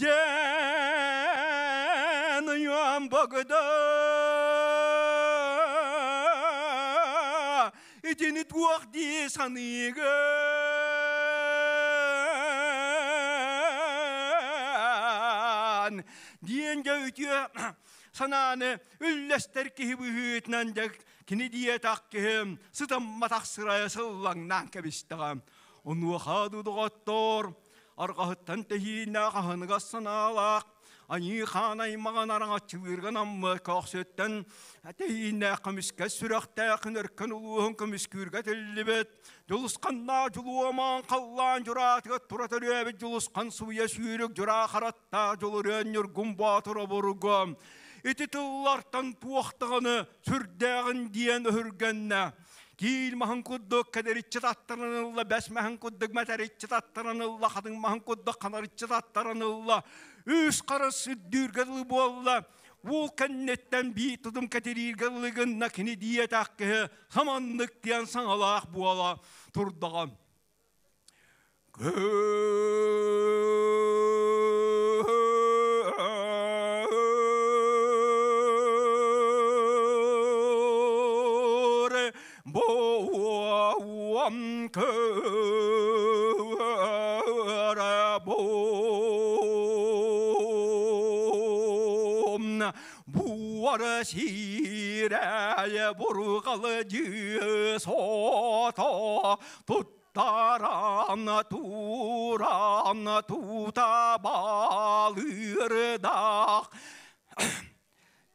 Yanıyorum bagda İçini tuğak diye sanıyorum Diyen gövdüyor sanane üllester ki bu hüyetnen de kini diye takkihim sıtam matak sıraya sallan nankebistagam onu hadu doktor арғаттан тәйіна қағынғасын ани ханай маған араңа амма аммы көксөттен әтейіне қыміске сүрәқті қыныркін ұлуын тэллибет тілібет жұлысқанна жұлуаман қаллан жұратығы тұра жұлысқан суя сүйрік жұра қаратта жұлырен нүргүм батыры бұрғы ити тыллартан туақтығыны диен Кил махан куддук аттарын аттарынылла, бәс махан куддук аттарын хадың махан куддук аттарын аттарынылла. Үс қарыс үддүргәлі болла. Ол кәннеттен бей тұдым кәтериргәлігін нәкіні диет хамандық диян саңалақ буала тұрдыған. көрәбом буары сирәе бурғалы дүйсото Таран туран тута балырдақ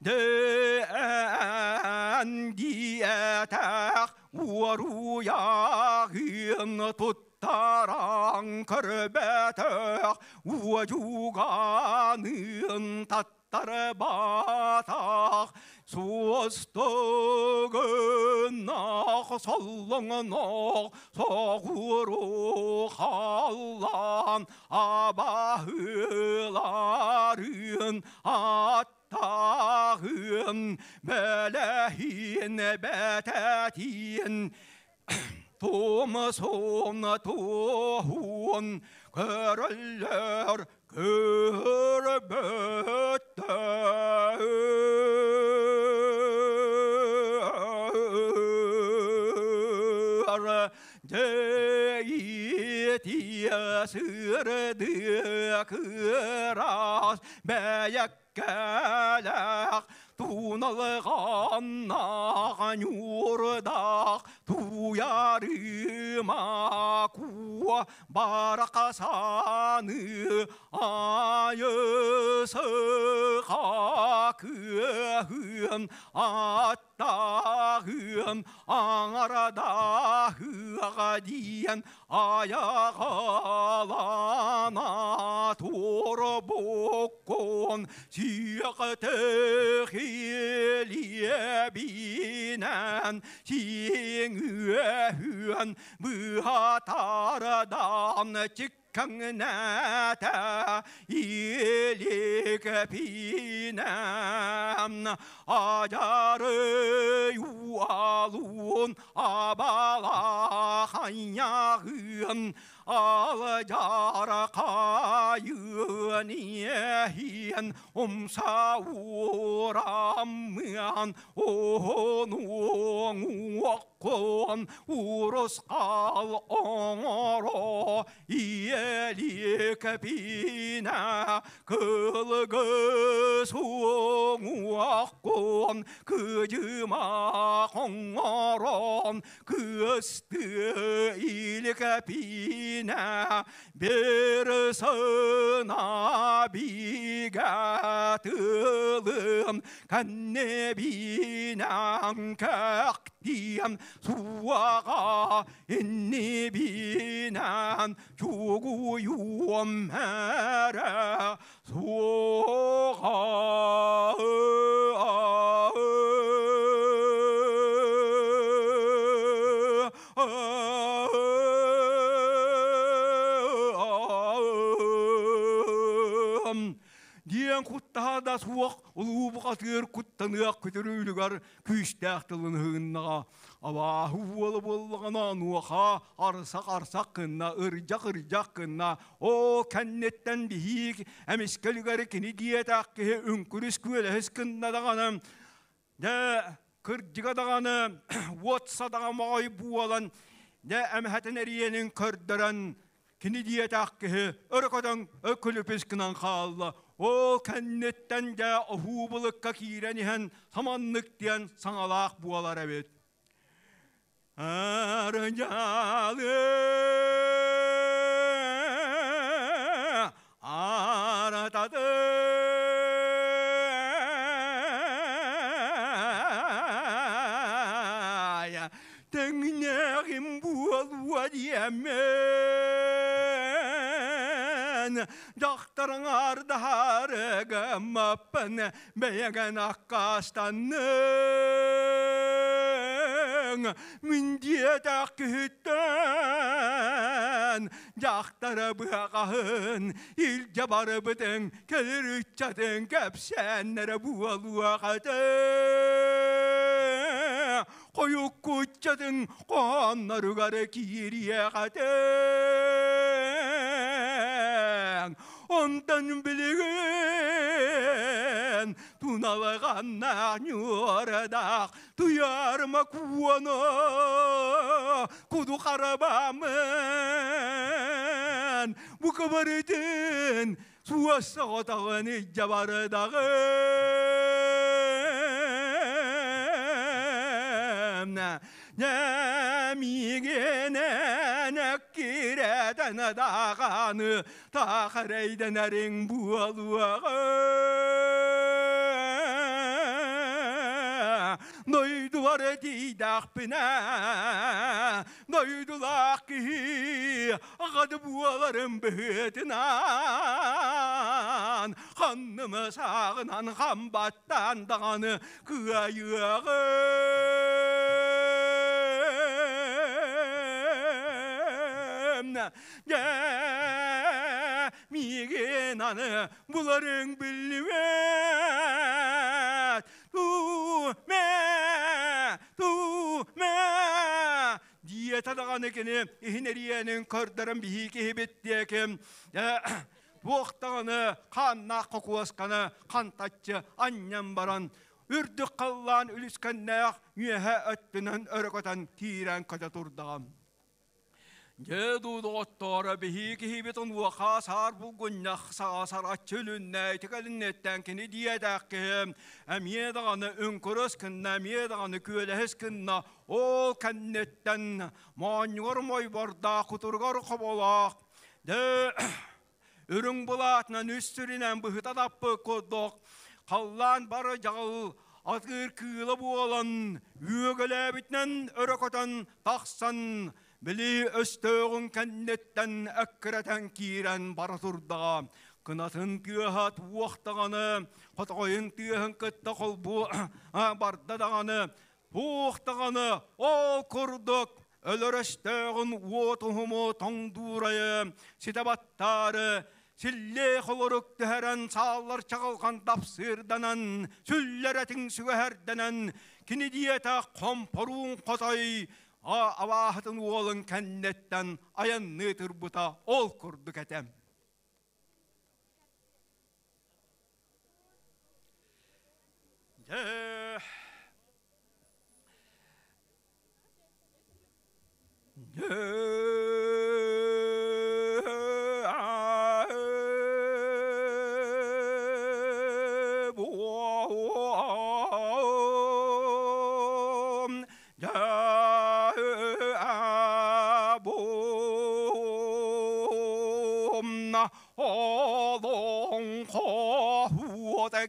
дән диәтәқ уаруя ин туттараң кірбәтіқ уажуғанын таттар батақ суыстығынақ солыңынақ соғыру қаллан абахыларын ат tağın melehin betetin Tumsun tuhun körüller kürbüttür Deyit yasırdı kıras beyak cœur. туналған наған юрдақ туярыма куа барақасаны айысыға күін аттағын аңарадағыға дейін аяғалана тұрбұққын сүйіқтіғи еле бинен теңүөн бұхатардан каңната a ba ажары ha абала 알자라가연이엔 아, 아, 아, 옴사우람면 오농옥권 우로살옹어로 이엘리카비나 글그송옥권 그즈마홍어론 그스트일카비 지나 베르서나 비가 들음 간내비낭 각디암 수아가 인내비난 주구유엄하라 소가 таха да суох улуубука сыыр куттаныак көтөрүүлүгар күйүстээхтылын хыыннага абааху буолу буоллагана нуаха арсак арсак кынна ыржак ыржак кынна о кәннеттен биһиик эмискелгери кини гиетааккихи үңкүрүс күөлэхис кынна даганам да кырдьыга даганы уотса дага могой буолан да эмхэтен эриенин көрдөрөн кынан хаалла Ол кәннеттен де ұху бұлыққа кейрен ехен саманнық дейін саңалақ буалар әбет. бәйеген жақтырың ардарығым аппын бәйеген аққастанның міндет ақкүттен жақтары бұғағын илге барып өтің келір үтчатын кәпсәннәрі бұғалуағатын қойық күтчатын қоннарығары киірие қатын ондан білген туналғанна нюрадақ туярма куоно куду қарабамын бұқыбырытын суасса отағын жабардағы Нәмигенен кирәдән дағаны тақырейдән әрең буалуағы нойдулар дейдақпына нойдулақ ки ғады буаларым бітінан қаннымы сағынан қамбаттан дағаны күәйіғы жанна миген аны буларың билбет туме туме дие тадаган экени ихнериянин көрдөрүн бийки хибиттеким буактаганы канна қан кантатчы анням баран үрдүк қаллан үліскеннәқ үйәһә өттінін өрікөтін тирән көтө турдағам Недудоттора бихиги хибитон вахасар бугуннах саасараччылүннай тикалиннеттен кини диедаккем амиедаганы үнкүрөс кынна амиедаганы күөлэхис кынна ол каннеттен мооньор мой борда кутургор коболак де үрүң булатынан үстүринен быхыта таппы коддок қаллан бары жагыл атыр кыылы буолан үөгөлэбитнен өрөкөтөн тахсан Білі өстөғін кәннеттен әккірәтән кейрән баратурдаға, кынатын күйәхат уақтағаны, құтғойын күйәхін кітті қолбу бардадағаны, буқтағаны, ол күрдік, өлірістөғін уотығымы тоңдурайы, ситабаттары, Силле холорук тәһәрән сааллар чағылған тапсырданан, сүлләрәтің сүгәһәрдәнән, кинидиета қомпоруын қотай, аваахатын уолын кәннеттен аянны тұрбұта ол күрдік әтем. Yeah.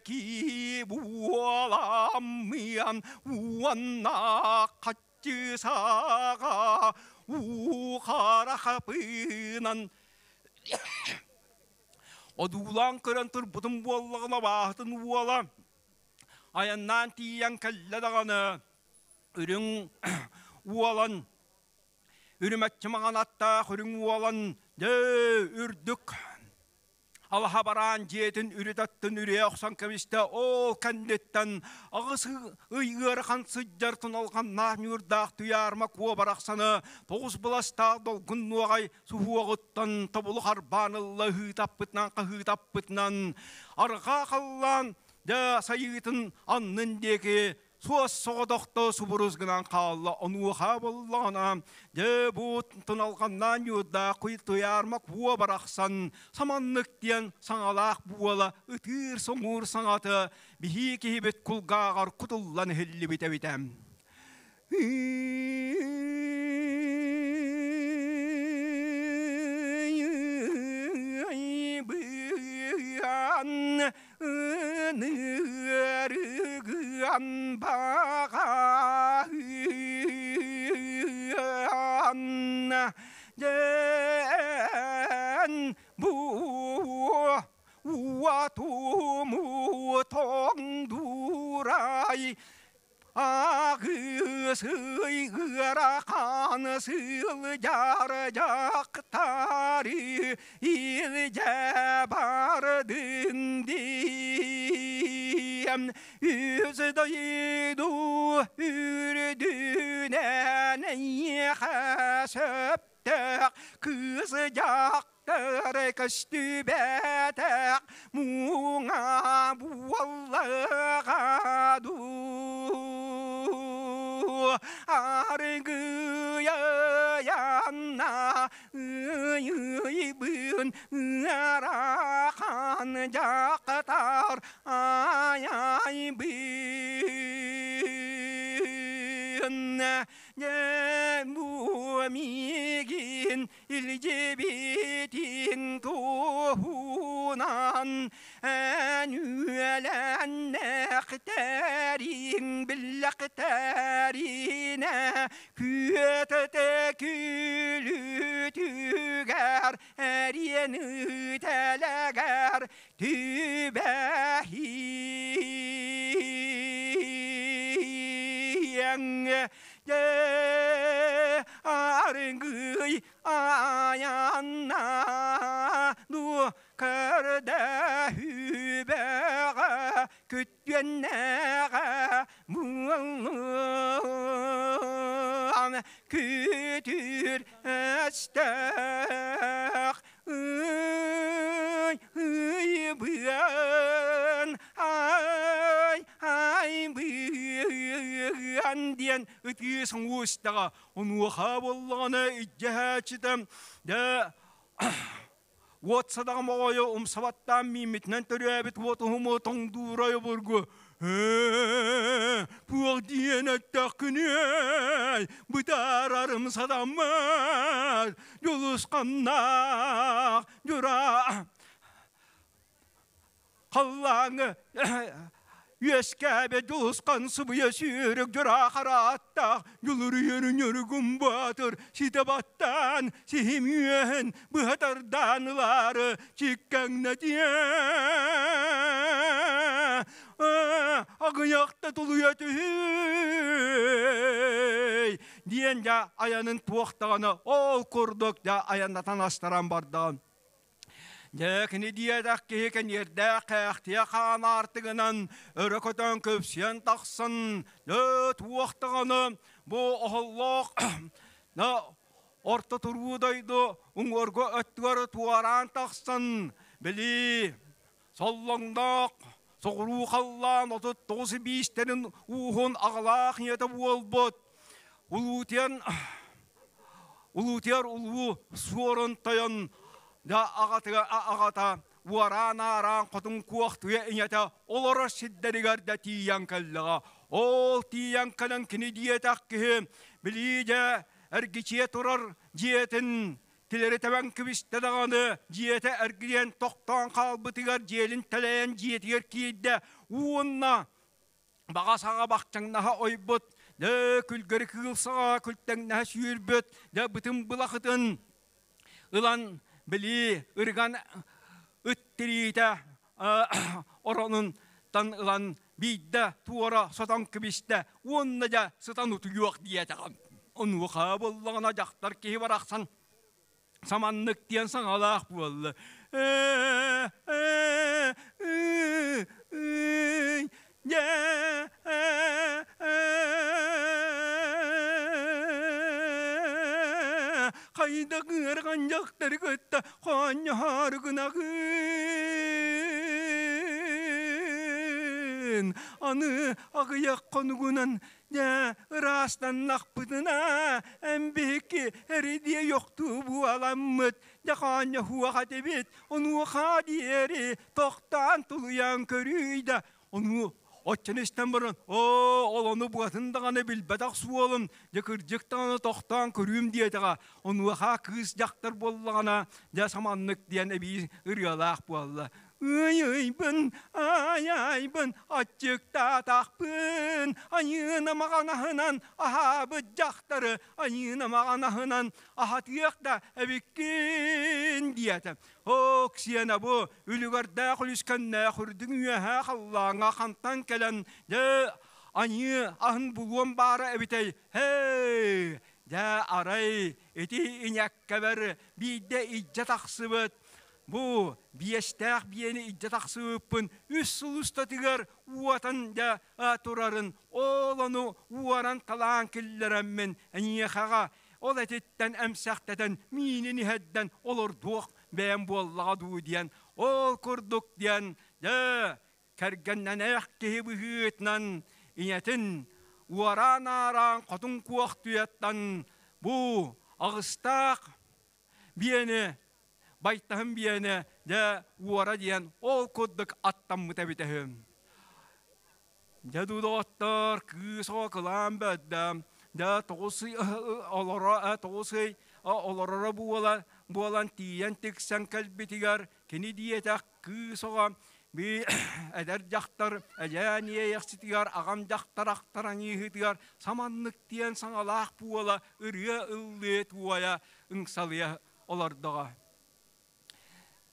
기 무함미안 우안나 갓지사가 우하라하비난 어두랑 그런들 부든 부얼라나 바든 우얼라 아얀 난티양 칼라다가는 ürün ualan, ürümetçi mağanatta hürün ualan, de ürdük алаха баран жетін үрүдаттын үре оксан кебисте ол кәннеттен агыс ый ыархан сыджар туналган нахмюрдаах туярма куо барахсаны тогуз буласта долгун нуагай сухуогуттан тобулу харбанылла хыытаппытнан кахыытаппытнан арга халлан да сайытын аннын деке суас соғдоқты субұрыз гынан қалла онуға боллағына дебут алғаннан юда құйтуярмақ бұа барақсан саманныктен саңалақ буала үтір сұңғыр саңаты бихи кейбет күлгағар құтыллан хілі біте бітем ันเนื้อรือันบาอันเนบัววัวทูมูทองดูไร агысый ырахан сыл жаржактары илже бардын дием үздойду үрдүнен хәсептек кыз жак тары көстүбәтәк муңа буаллагаду арыгыяянна ыйыбын ырақан жақтар аябын 무미긴 일제비딘 도훈안 أنولن أختارين بالأختارين كتتكل تجار أرين ye aren gıy ayanna du kerde hübeğe kütyenneğe muğam kütür estek ıy ıy bıyan ay ay bıyan диен үтүү саңуыстага унуха боллана ижжахачитам да вот садага могою умсаваттан мимитнен төрөбит вот умо тоңдурой бургу Пуақ диен әттәқіне, бұтарарым садамыр, жолысқаннақ, жүра, қаллаңы, Ешкәбе жұлысқан сұбы сүйрік жүра қараттақ, ерін үрін батыр, ситі баттан, сейім үйен, бұхатарданылары, чиккәң нәдия. тұлы тұлуя түйей, Дейін жа аяның туақтағаны, ол құрдық жа аяндатан астарам бардығын. Дәкіні диядақ кейкен ерді қәқтия қан артығынан өрі көп сен тақсын нөт уақтығыны бұ ұғылық орты тұрудайды ұңғырғы өттігірі туаран тақсын білі солыңдық соғыру қаллан отыт тұғысы бейістерін ұғын ағылақ бұл да агатыга агата уаран аран хотун куахтыга инята олоро сиддеригар да тиян каллага ол тиян келен кини диетак кихи билиде эргичие турар диетин тилери тебен кибисте даганы диете эргиен токтон калбытыгар желин телен диетигер кийде уунна багасага наха ойбут да күлгер кылсага күлтеңнаха сүйүрбөт да бүтүн былахытын ылан били ырган өттірейді оронын тан ылан бейді туора сатан кибисте онна да сатан утуюак диятагам он ә ә ә ә ә ә ә айда аны агыяк конугунан жа ырастан bu оттенестен бұрын о ол оны бұғатын дағаны су олын декір жектаны тоқтан көрүм оны онуаха кыз жақтар боллағана жасаманнық дейін әбейін әбии алақ болылы ыйбын аяйбын ачыкта тақпын айына мағанахынан ахабы жақтары айына мағанахынан ахатыяқта әбеккен дияты Ок сиена бу үлүгәрдә күлүскәннә хүрдүң үһә халлаңа хантан кәлән дә аны ахын булган бары әбитәй хей дә арай эти инәккәбәр бидә иҗҗа тахсыбыт бу биештәқ биені идді тақсыыппын, үс сұлыста тігер уатан да турарын, олану уаран талаан кіллеріммен әниехаға, ол әтеттен әмсәқтәден, миінен хәдден олар дуық бәйін боллаға дуу диян, ол күрдік диян, да, кәргеннен әқ кеһи бүхіетнан, инетін, уаран аран қотын куақ тұяттан, бу ағыстақ биені байтаһын биэне дэ уора диэн ол куддык аттаммыта битеһим дэ дудооттор кыысоо кылаан бэддэ дэ э, тогусый олоро тогусый олороро буола буолан тиийэн тиксэн кэлбитигэр кини диэтэх әдер би эдер жактар эжээние яхситигар агам жактарахтараниихитигар саманнык тиэн саңалаах буола ырыа ыллыэ туая ыңсалыя олардога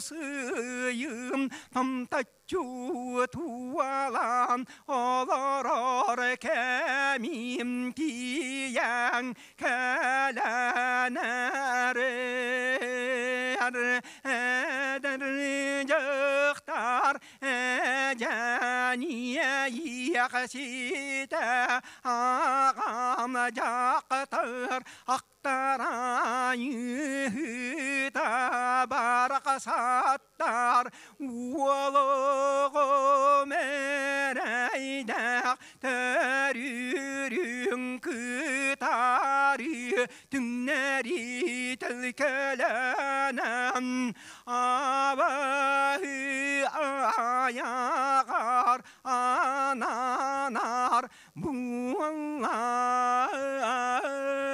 sığıyım tam taçu tuvalan olar or kemim kiyen kelener eder yıktar eceniye yeksite ağam caktır aktarayı барақа саттар уолоғо мен айдақ тәрүрүң күтары түңнәри тілкіләнән абахы аяғар ананар бұлар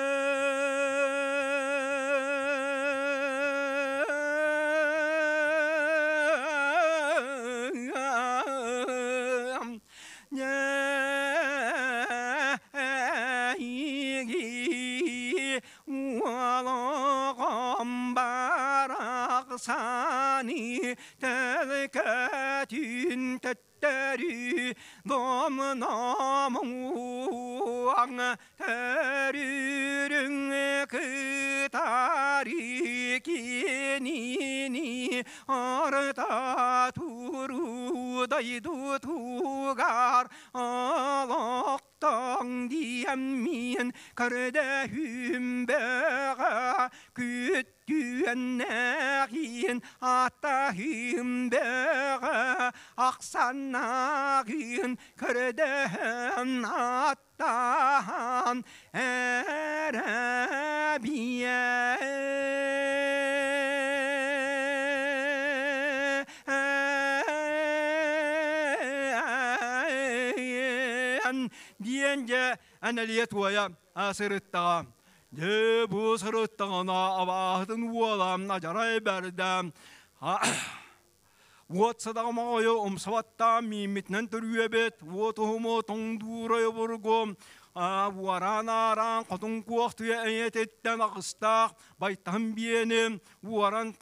多么难忘的旅程，期待着你，你到达途中带路图噶啊。тоң мен кірді хүмбіға күттүәннәғин ата хүмбіға ақсаннағин кірдіһін аттаған әрәбие анәлиет уая асырыттаға. Де бұ сырыттағына абағытын уалам ажарай бәрді. Вот садағыма ойы ұмсаватта миметнен түрюебет, вот ұхымы тұңдурай бұрғым, Vuaran aran qodun kuaqtuya ayet etten ağıstaq baytan biyeni vuaran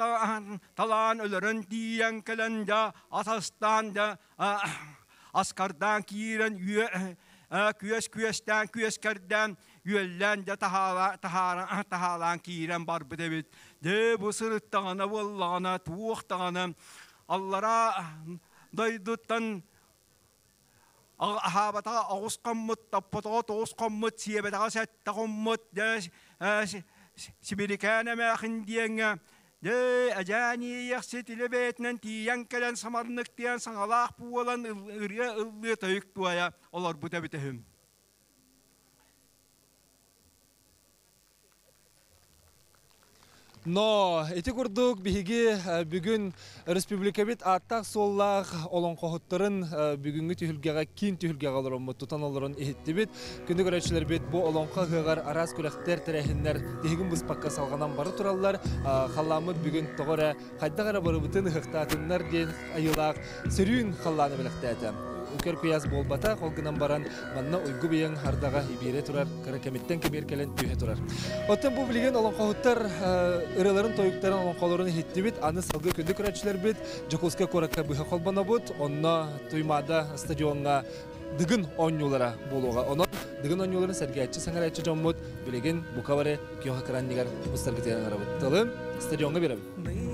talan ölürün diyen kelenda atastan da askardan kiren üye küyös küyösten, küyöskerden, yüellen de tahalan, tahalan, tahalan kiiren barbı debit. De bu sırıttağına, vallağına, tuğuhtağına, Allah'a Дэй, ажани яхсы тилебетнен тиян келен самарнык тиян саңалақ буолан ыря ыллы тойык туая, олар бута битехим. Но эти курдук биги э, бүгүн республикабит аттак соллах олон кохуттарын э, бүгүнгү түһүлгеге кин түһүлгеге олорон тутан олорон иһиттибит күнү көрөчүлөр бит бу олонка хыгар арас күрәхтер терехиннер тигин быспакка салганан бары тураллар э, халламыт бүгүн тогора кайдагара барыбытын хыктатыннар айылақ айылаак қалланы халлааны укер пияс болбата холгынан баран манна уйгу биян хардага ибире турар каракамиттен кемер келен түйе турар оттен бу билген олон кохуттар ырыларын ә, тоюктарын олон колорун хиттибит аны салгы күндү көрөчүлөр бит жокулска коракка быха холбана бут онна туймада стадионга дыгын онюлара болуга оно дыгын онюларын сәргәтчі саңарайчы жоммут билеген букаваре кёха краннигар бустаргытен арабыттылы стадионга берем